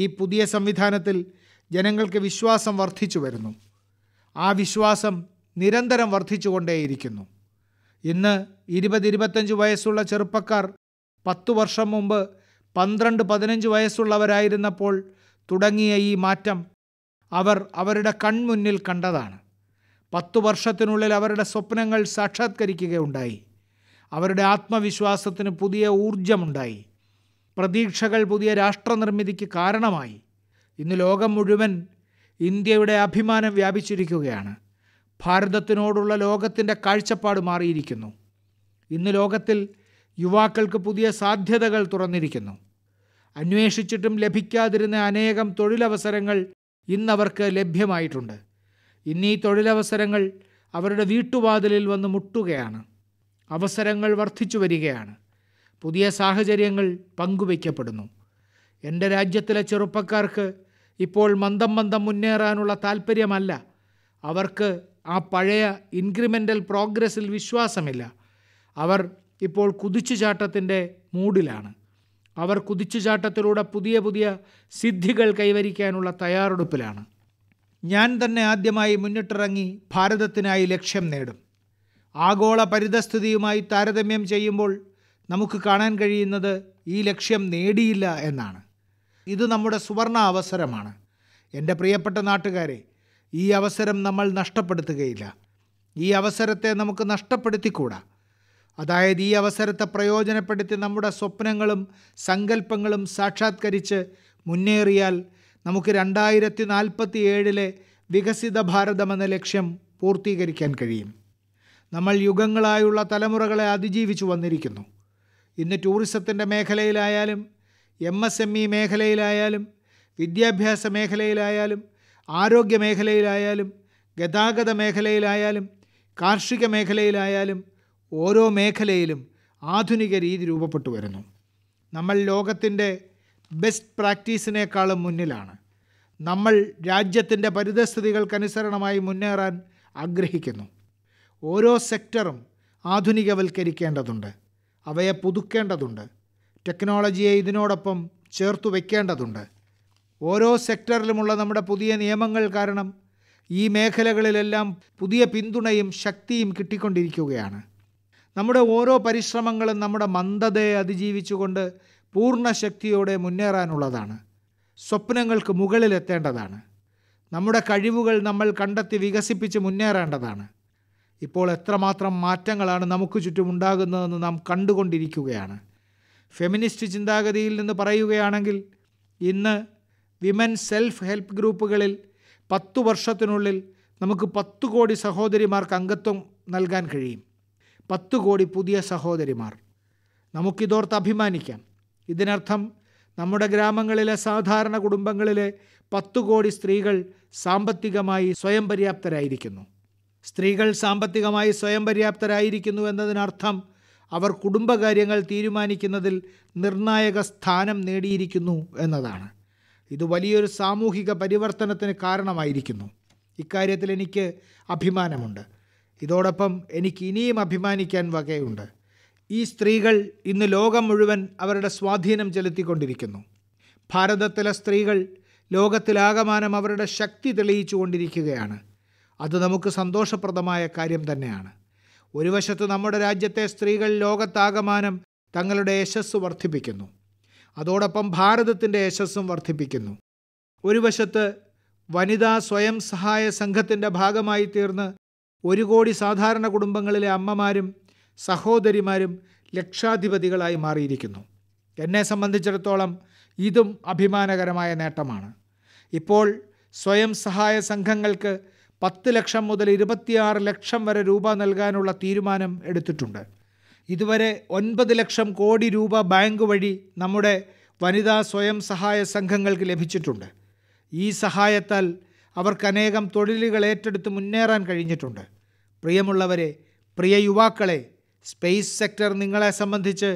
ഈ പുതിയ സംവിധാനത്തിൽ ജനങ്ങൾക്ക് വിശ്വാസം വർദ്ധിച്ചു വരുന്നു ആ വിശ്വാസം നിരന്തരം വർദ്ധിച്ചു കൊണ്ടേയിരിക്കുന്നു ഇന്ന് ഇരുപത് ഇരുപത്തഞ്ച് വയസ്സുള്ള ചെറുപ്പക്കാർ പത്തു വർഷം മുമ്പ് പന്ത്രണ്ട് പതിനഞ്ച് വയസ്സുള്ളവരായിരുന്നപ്പോൾ തുടങ്ങിയ ഈ മാറ്റം അവർ അവരുടെ കൺമുന്നിൽ കണ്ടതാണ് പത്തു വർഷത്തിനുള്ളിൽ അവരുടെ സ്വപ്നങ്ങൾ സാക്ഷാത്കരിക്കുകയുണ്ടായി അവരുടെ ആത്മവിശ്വാസത്തിന് പുതിയ ഊർജമുണ്ടായി പ്രതീക്ഷകൾ പുതിയ രാഷ്ട്രനിർമ്മിതിക്ക് കാരണമായി ഇന്ന് ലോകം മുഴുവൻ ഇന്ത്യയുടെ അഭിമാനം വ്യാപിച്ചിരിക്കുകയാണ് ഭാരതത്തിനോടുള്ള ലോകത്തിൻ്റെ കാഴ്ചപ്പാട് മാറിയിരിക്കുന്നു ഇന്ന് ലോകത്തിൽ യുവാക്കൾക്ക് പുതിയ സാധ്യതകൾ തുറന്നിരിക്കുന്നു അന്വേഷിച്ചിട്ടും ലഭിക്കാതിരുന്ന അനേകം തൊഴിലവസരങ്ങൾ ഇന്നവർക്ക് ലഭ്യമായിട്ടുണ്ട് ഇന്നീ തൊഴിലവസരങ്ങൾ അവരുടെ വീട്ടുവാതിലിൽ വന്ന് മുട്ടുകയാണ് അവസരങ്ങൾ വർദ്ധിച്ചു വരികയാണ് പുതിയ സാഹചര്യങ്ങൾ പങ്കുവയ്ക്കപ്പെടുന്നു എൻ്റെ രാജ്യത്തിലെ ചെറുപ്പക്കാർക്ക് ഇപ്പോൾ മന്ദം മന്ദം മുന്നേറാനുള്ള താല്പര്യമല്ല അവർക്ക് ആ പഴയ ഇൻക്രിമെൻ്റൽ പ്രോഗ്രസ്സിൽ വിശ്വാസമില്ല അവർ ഇപ്പോൾ കുതിച്ചുചാട്ടത്തിൻ്റെ മൂഡിലാണ് അവർ കുതിച്ചുചാട്ടത്തിലൂടെ പുതിയ പുതിയ സിദ്ധികൾ കൈവരിക്കാനുള്ള തയ്യാറെടുപ്പിലാണ് ഞാൻ തന്നെ ആദ്യമായി മുന്നിട്ടിറങ്ങി ഭാരതത്തിനായി ലക്ഷ്യം നേടും ആഗോള പരിതസ്ഥിതിയുമായി താരതമ്യം ചെയ്യുമ്പോൾ നമുക്ക് കാണാൻ കഴിയുന്നത് ഈ ലക്ഷ്യം നേടിയില്ല എന്നാണ് ഇത് നമ്മുടെ സുവർണ അവസരമാണ് എൻ്റെ പ്രിയപ്പെട്ട നാട്ടുകാരെ ഈ അവസരം നമ്മൾ നഷ്ടപ്പെടുത്തുകയില്ല ഈ അവസരത്തെ നമുക്ക് നഷ്ടപ്പെടുത്തിക്കൂടാ അതായത് ഈ അവസരത്തെ പ്രയോജനപ്പെടുത്തി നമ്മുടെ സ്വപ്നങ്ങളും സങ്കല്പങ്ങളും സാക്ഷാത്കരിച്ച് മുന്നേറിയാൽ നമുക്ക് രണ്ടായിരത്തി നാൽപ്പത്തി ഏഴിലെ വികസിത ഭാരതമെന്ന ലക്ഷ്യം പൂർത്തീകരിക്കാൻ കഴിയും നമ്മൾ യുഗങ്ങളായുള്ള തലമുറകളെ അതിജീവിച്ചു വന്നിരിക്കുന്നു ഇന്ന് ടൂറിസത്തിൻ്റെ മേഖലയിലായാലും എം എസ് എം ഇ മേഖലയിലായാലും വിദ്യാഭ്യാസ മേഖലയിലായാലും ആരോഗ്യ മേഖലയിലായാലും ഗതാഗത മേഖലയിലായാലും കാർഷിക മേഖലയിലായാലും ഓരോ മേഖലയിലും ആധുനിക രീതി രൂപപ്പെട്ടു വരുന്നു നമ്മൾ ലോകത്തിൻ്റെ ബെസ്റ്റ് പ്രാക്ടീസിനേക്കാളും മുന്നിലാണ് നമ്മൾ രാജ്യത്തിൻ്റെ പരിതസ്ഥിതികൾക്കനുസരണമായി മുന്നേറാൻ ആഗ്രഹിക്കുന്നു ഓരോ സെക്ടറും ആധുനികവൽക്കരിക്കേണ്ടതുണ്ട് അവയെ പുതുക്കേണ്ടതുണ്ട് ടെക്നോളജിയെ ഇതിനോടൊപ്പം ചേർത്തു വയ്ക്കേണ്ടതുണ്ട് ഓരോ സെക്ടറിലുമുള്ള നമ്മുടെ പുതിയ നിയമങ്ങൾ കാരണം ഈ മേഖലകളിലെല്ലാം പുതിയ പിന്തുണയും ശക്തിയും കിട്ടിക്കൊണ്ടിരിക്കുകയാണ് നമ്മുടെ ഓരോ പരിശ്രമങ്ങളും നമ്മുടെ മന്ദതയെ അതിജീവിച്ചുകൊണ്ട് പൂർണ്ണ ശക്തിയോടെ മുന്നേറാനുള്ളതാണ് സ്വപ്നങ്ങൾക്ക് മുകളിലെത്തേണ്ടതാണ് നമ്മുടെ കഴിവുകൾ നമ്മൾ കണ്ടെത്തി വികസിപ്പിച്ച് മുന്നേറേണ്ടതാണ് ഇപ്പോൾ എത്രമാത്രം മാറ്റങ്ങളാണ് നമുക്ക് ചുറ്റും ഉണ്ടാകുന്നതെന്ന് നാം കണ്ടുകൊണ്ടിരിക്കുകയാണ് ഫെമിനിസ്റ്റ് ചിന്താഗതിയിൽ നിന്ന് പറയുകയാണെങ്കിൽ ഇന്ന് വിമൻ സെൽഫ് ഹെൽപ്പ് ഗ്രൂപ്പുകളിൽ പത്തു വർഷത്തിനുള്ളിൽ നമുക്ക് പത്തു കോടി സഹോദരിമാർക്ക് അംഗത്വം നൽകാൻ കഴിയും പത്ത് കോടി പുതിയ സഹോദരിമാർ നമുക്കിതോർത്ത് അഭിമാനിക്കാം ഇതിനർത്ഥം നമ്മുടെ ഗ്രാമങ്ങളിലെ സാധാരണ കുടുംബങ്ങളിലെ പത്ത് കോടി സ്ത്രീകൾ സാമ്പത്തികമായി സ്വയം പര്യാപ്തരായിരിക്കുന്നു സ്ത്രീകൾ സാമ്പത്തികമായി സ്വയം പര്യാപ്തരായിരിക്കുന്നു എന്നതിനർത്ഥം അവർ കുടുംബകാര്യങ്ങൾ തീരുമാനിക്കുന്നതിൽ നിർണായക സ്ഥാനം നേടിയിരിക്കുന്നു എന്നതാണ് ഇത് വലിയൊരു സാമൂഹിക പരിവർത്തനത്തിന് കാരണമായിരിക്കുന്നു ഇക്കാര്യത്തിൽ എനിക്ക് അഭിമാനമുണ്ട് ഇതോടൊപ്പം എനിക്ക് ഇനിയും അഭിമാനിക്കാൻ വകയുണ്ട് ഈ സ്ത്രീകൾ ഇന്ന് ലോകം മുഴുവൻ അവരുടെ സ്വാധീനം ചെലുത്തിക്കൊണ്ടിരിക്കുന്നു ഭാരതത്തിലെ സ്ത്രീകൾ ലോകത്തിലാകമാനം അവരുടെ ശക്തി തെളിയിച്ചുകൊണ്ടിരിക്കുകയാണ് അത് നമുക്ക് സന്തോഷപ്രദമായ കാര്യം തന്നെയാണ് ഒരു വശത്ത് നമ്മുടെ രാജ്യത്തെ സ്ത്രീകൾ ലോകത്താകമാനം തങ്ങളുടെ യശസ് വർദ്ധിപ്പിക്കുന്നു അതോടൊപ്പം ഭാരതത്തിൻ്റെ യശസ്സും വർദ്ധിപ്പിക്കുന്നു ഒരു വശത്ത് വനിതാ സ്വയം സഹായ സംഘത്തിൻ്റെ ഭാഗമായി തീർന്ന് ഒരു കോടി സാധാരണ കുടുംബങ്ങളിലെ അമ്മമാരും സഹോദരിമാരും ലക്ഷാധിപതികളായി മാറിയിരിക്കുന്നു എന്നെ സംബന്ധിച്ചിടത്തോളം ഇതും അഭിമാനകരമായ നേട്ടമാണ് ഇപ്പോൾ സ്വയം സഹായ സംഘങ്ങൾക്ക് പത്ത് ലക്ഷം മുതൽ ഇരുപത്തിയാറ് ലക്ഷം വരെ രൂപ നൽകാനുള്ള തീരുമാനം എടുത്തിട്ടുണ്ട് ഇതുവരെ ഒൻപത് ലക്ഷം കോടി രൂപ ബാങ്ക് വഴി നമ്മുടെ വനിതാ സ്വയം സഹായ സംഘങ്ങൾക്ക് ലഭിച്ചിട്ടുണ്ട് ഈ സഹായത്താൽ അവർക്കനേകം തൊഴിലുകൾ ഏറ്റെടുത്ത് മുന്നേറാൻ കഴിഞ്ഞിട്ടുണ്ട് പ്രിയമുള്ളവരെ പ്രിയ യുവാക്കളെ സ്പേസ് സെക്ടർ നിങ്ങളെ സംബന്ധിച്ച്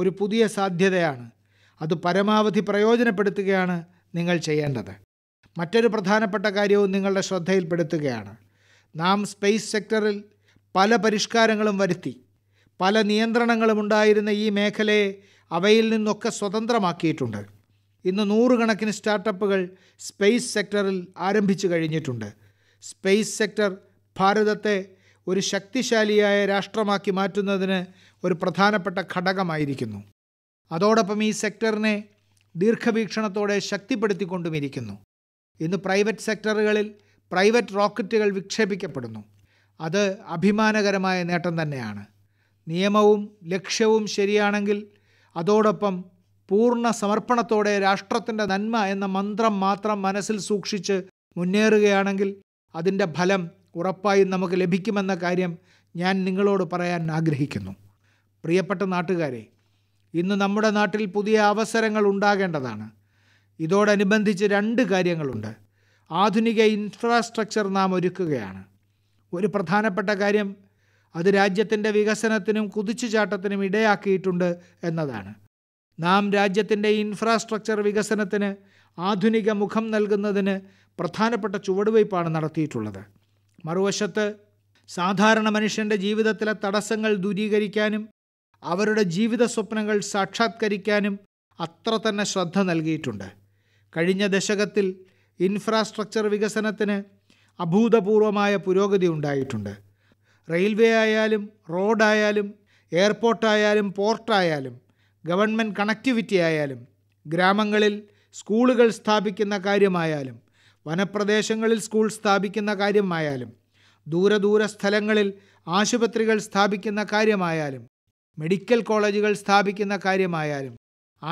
ഒരു പുതിയ സാധ്യതയാണ് അത് പരമാവധി പ്രയോജനപ്പെടുത്തുകയാണ് നിങ്ങൾ ചെയ്യേണ്ടത് മറ്റൊരു പ്രധാനപ്പെട്ട കാര്യവും നിങ്ങളുടെ ശ്രദ്ധയിൽപ്പെടുത്തുകയാണ് നാം സ്പേസ് സെക്ടറിൽ പല പരിഷ്കാരങ്ങളും വരുത്തി പല നിയന്ത്രണങ്ങളും ഉണ്ടായിരുന്ന ഈ മേഖലയെ അവയിൽ നിന്നൊക്കെ സ്വതന്ത്രമാക്കിയിട്ടുണ്ട് ഇന്ന് നൂറുകണക്കിന് സ്റ്റാർട്ടപ്പുകൾ സ്പേസ് സെക്ടറിൽ ആരംഭിച്ചു കഴിഞ്ഞിട്ടുണ്ട് സ്പേസ് സെക്ടർ ഭാരതത്തെ ഒരു ശക്തിശാലിയായ രാഷ്ട്രമാക്കി മാറ്റുന്നതിന് ഒരു പ്രധാനപ്പെട്ട ഘടകമായിരിക്കുന്നു അതോടൊപ്പം ഈ സെക്ടറിനെ ദീർഘവീക്ഷണത്തോടെ ഇരിക്കുന്നു ഇന്ന് പ്രൈവറ്റ് സെക്ടറുകളിൽ പ്രൈവറ്റ് റോക്കറ്റുകൾ വിക്ഷേപിക്കപ്പെടുന്നു അത് അഭിമാനകരമായ നേട്ടം തന്നെയാണ് നിയമവും ലക്ഷ്യവും ശരിയാണെങ്കിൽ അതോടൊപ്പം പൂർണ്ണ സമർപ്പണത്തോടെ രാഷ്ട്രത്തിൻ്റെ നന്മ എന്ന മന്ത്രം മാത്രം മനസ്സിൽ സൂക്ഷിച്ച് മുന്നേറുകയാണെങ്കിൽ അതിൻ്റെ ഫലം ഉറപ്പായും നമുക്ക് ലഭിക്കുമെന്ന കാര്യം ഞാൻ നിങ്ങളോട് പറയാൻ ആഗ്രഹിക്കുന്നു പ്രിയപ്പെട്ട നാട്ടുകാരെ ഇന്ന് നമ്മുടെ നാട്ടിൽ പുതിയ അവസരങ്ങൾ ഉണ്ടാകേണ്ടതാണ് ഇതോടനുബന്ധിച്ച് രണ്ട് കാര്യങ്ങളുണ്ട് ആധുനിക ഇൻഫ്രാസ്ട്രക്ചർ നാം ഒരുക്കുകയാണ് ഒരു പ്രധാനപ്പെട്ട കാര്യം അത് രാജ്യത്തിൻ്റെ വികസനത്തിനും കുതിച്ചുചാട്ടത്തിനും ഇടയാക്കിയിട്ടുണ്ട് എന്നതാണ് നാം രാജ്യത്തിൻ്റെ ഇൻഫ്രാസ്ട്രക്ചർ വികസനത്തിന് ആധുനിക മുഖം നൽകുന്നതിന് പ്രധാനപ്പെട്ട ചുവടുവയ്പ്പാണ് നടത്തിയിട്ടുള്ളത് മറുവശത്ത് സാധാരണ മനുഷ്യൻ്റെ ജീവിതത്തിലെ തടസ്സങ്ങൾ ദൂരീകരിക്കാനും അവരുടെ ജീവിത സ്വപ്നങ്ങൾ സാക്ഷാത്കരിക്കാനും അത്ര തന്നെ ശ്രദ്ധ നൽകിയിട്ടുണ്ട് കഴിഞ്ഞ ദശകത്തിൽ ഇൻഫ്രാസ്ട്രക്ചർ വികസനത്തിന് അഭൂതപൂർവമായ പുരോഗതി ഉണ്ടായിട്ടുണ്ട് റെയിൽവേ ആയാലും റോഡായാലും എയർപോർട്ടായാലും പോർട്ടായാലും ഗവൺമെൻറ് കണക്ടിവിറ്റി ആയാലും ഗ്രാമങ്ങളിൽ സ്കൂളുകൾ സ്ഥാപിക്കുന്ന കാര്യമായാലും വനപ്രദേശങ്ങളിൽ സ്കൂൾ സ്ഥാപിക്കുന്ന കാര്യമായാലും ദൂരദൂര സ്ഥലങ്ങളിൽ ആശുപത്രികൾ സ്ഥാപിക്കുന്ന കാര്യമായാലും മെഡിക്കൽ കോളേജുകൾ സ്ഥാപിക്കുന്ന കാര്യമായാലും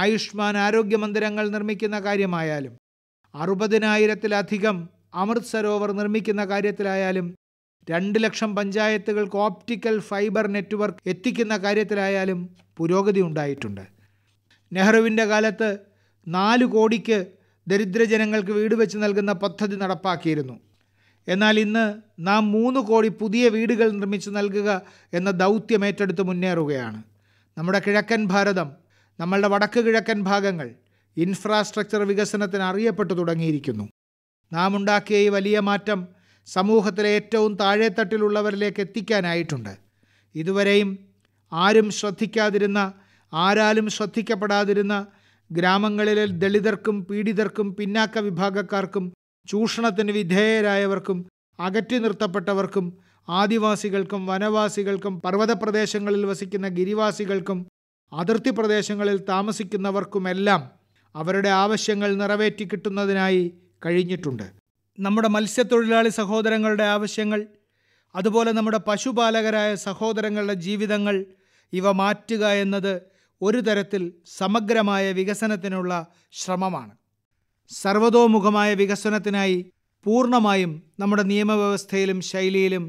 ആയുഷ്മാൻ ആരോഗ്യ മന്ദിരങ്ങൾ നിർമ്മിക്കുന്ന കാര്യമായാലും അറുപതിനായിരത്തിലധികം അമൃത് സരോവർ നിർമ്മിക്കുന്ന കാര്യത്തിലായാലും രണ്ട് ലക്ഷം പഞ്ചായത്തുകൾക്ക് ഓപ്റ്റിക്കൽ ഫൈബർ നെറ്റ്വർക്ക് എത്തിക്കുന്ന കാര്യത്തിലായാലും പുരോഗതി ഉണ്ടായിട്ടുണ്ട് നെഹ്റുവിൻ്റെ കാലത്ത് നാല് കോടിക്ക് ദരിദ്രജനങ്ങൾക്ക് വീട് വെച്ച് നൽകുന്ന പദ്ധതി നടപ്പാക്കിയിരുന്നു എന്നാൽ ഇന്ന് നാം മൂന്ന് കോടി പുതിയ വീടുകൾ നിർമ്മിച്ചു നൽകുക എന്ന ദൗത്യം ഏറ്റെടുത്ത് മുന്നേറുകയാണ് നമ്മുടെ കിഴക്കൻ ഭാരതം നമ്മളുടെ വടക്ക് കിഴക്കൻ ഭാഗങ്ങൾ ഇൻഫ്രാസ്ട്രക്ചർ വികസനത്തിന് അറിയപ്പെട്ടു തുടങ്ങിയിരിക്കുന്നു നാം ഉണ്ടാക്കിയ ഈ വലിയ മാറ്റം സമൂഹത്തിലെ ഏറ്റവും താഴെത്തട്ടിലുള്ളവരിലേക്ക് എത്തിക്കാനായിട്ടുണ്ട് ഇതുവരെയും ആരും ശ്രദ്ധിക്കാതിരുന്ന ആരാലും ശ്രദ്ധിക്കപ്പെടാതിരുന്ന ഗ്രാമങ്ങളിലെ ദളിതർക്കും പീഡിതർക്കും പിന്നാക്ക വിഭാഗക്കാർക്കും ചൂഷണത്തിന് വിധേയരായവർക്കും അകറ്റി നിർത്തപ്പെട്ടവർക്കും ആദിവാസികൾക്കും വനവാസികൾക്കും പർവ്വതപ്രദേശങ്ങളിൽ വസിക്കുന്ന ഗിരിവാസികൾക്കും അതിർത്തി പ്രദേശങ്ങളിൽ താമസിക്കുന്നവർക്കുമെല്ലാം അവരുടെ ആവശ്യങ്ങൾ നിറവേറ്റി കിട്ടുന്നതിനായി കഴിഞ്ഞിട്ടുണ്ട് നമ്മുടെ മത്സ്യത്തൊഴിലാളി സഹോദരങ്ങളുടെ ആവശ്യങ്ങൾ അതുപോലെ നമ്മുടെ പശുപാലകരായ സഹോദരങ്ങളുടെ ജീവിതങ്ങൾ ഇവ മാറ്റുക എന്നത് ഒരു തരത്തിൽ സമഗ്രമായ വികസനത്തിനുള്ള ശ്രമമാണ് സർവതോമുഖമായ വികസനത്തിനായി പൂർണ്ണമായും നമ്മുടെ നിയമവ്യവസ്ഥയിലും ശൈലിയിലും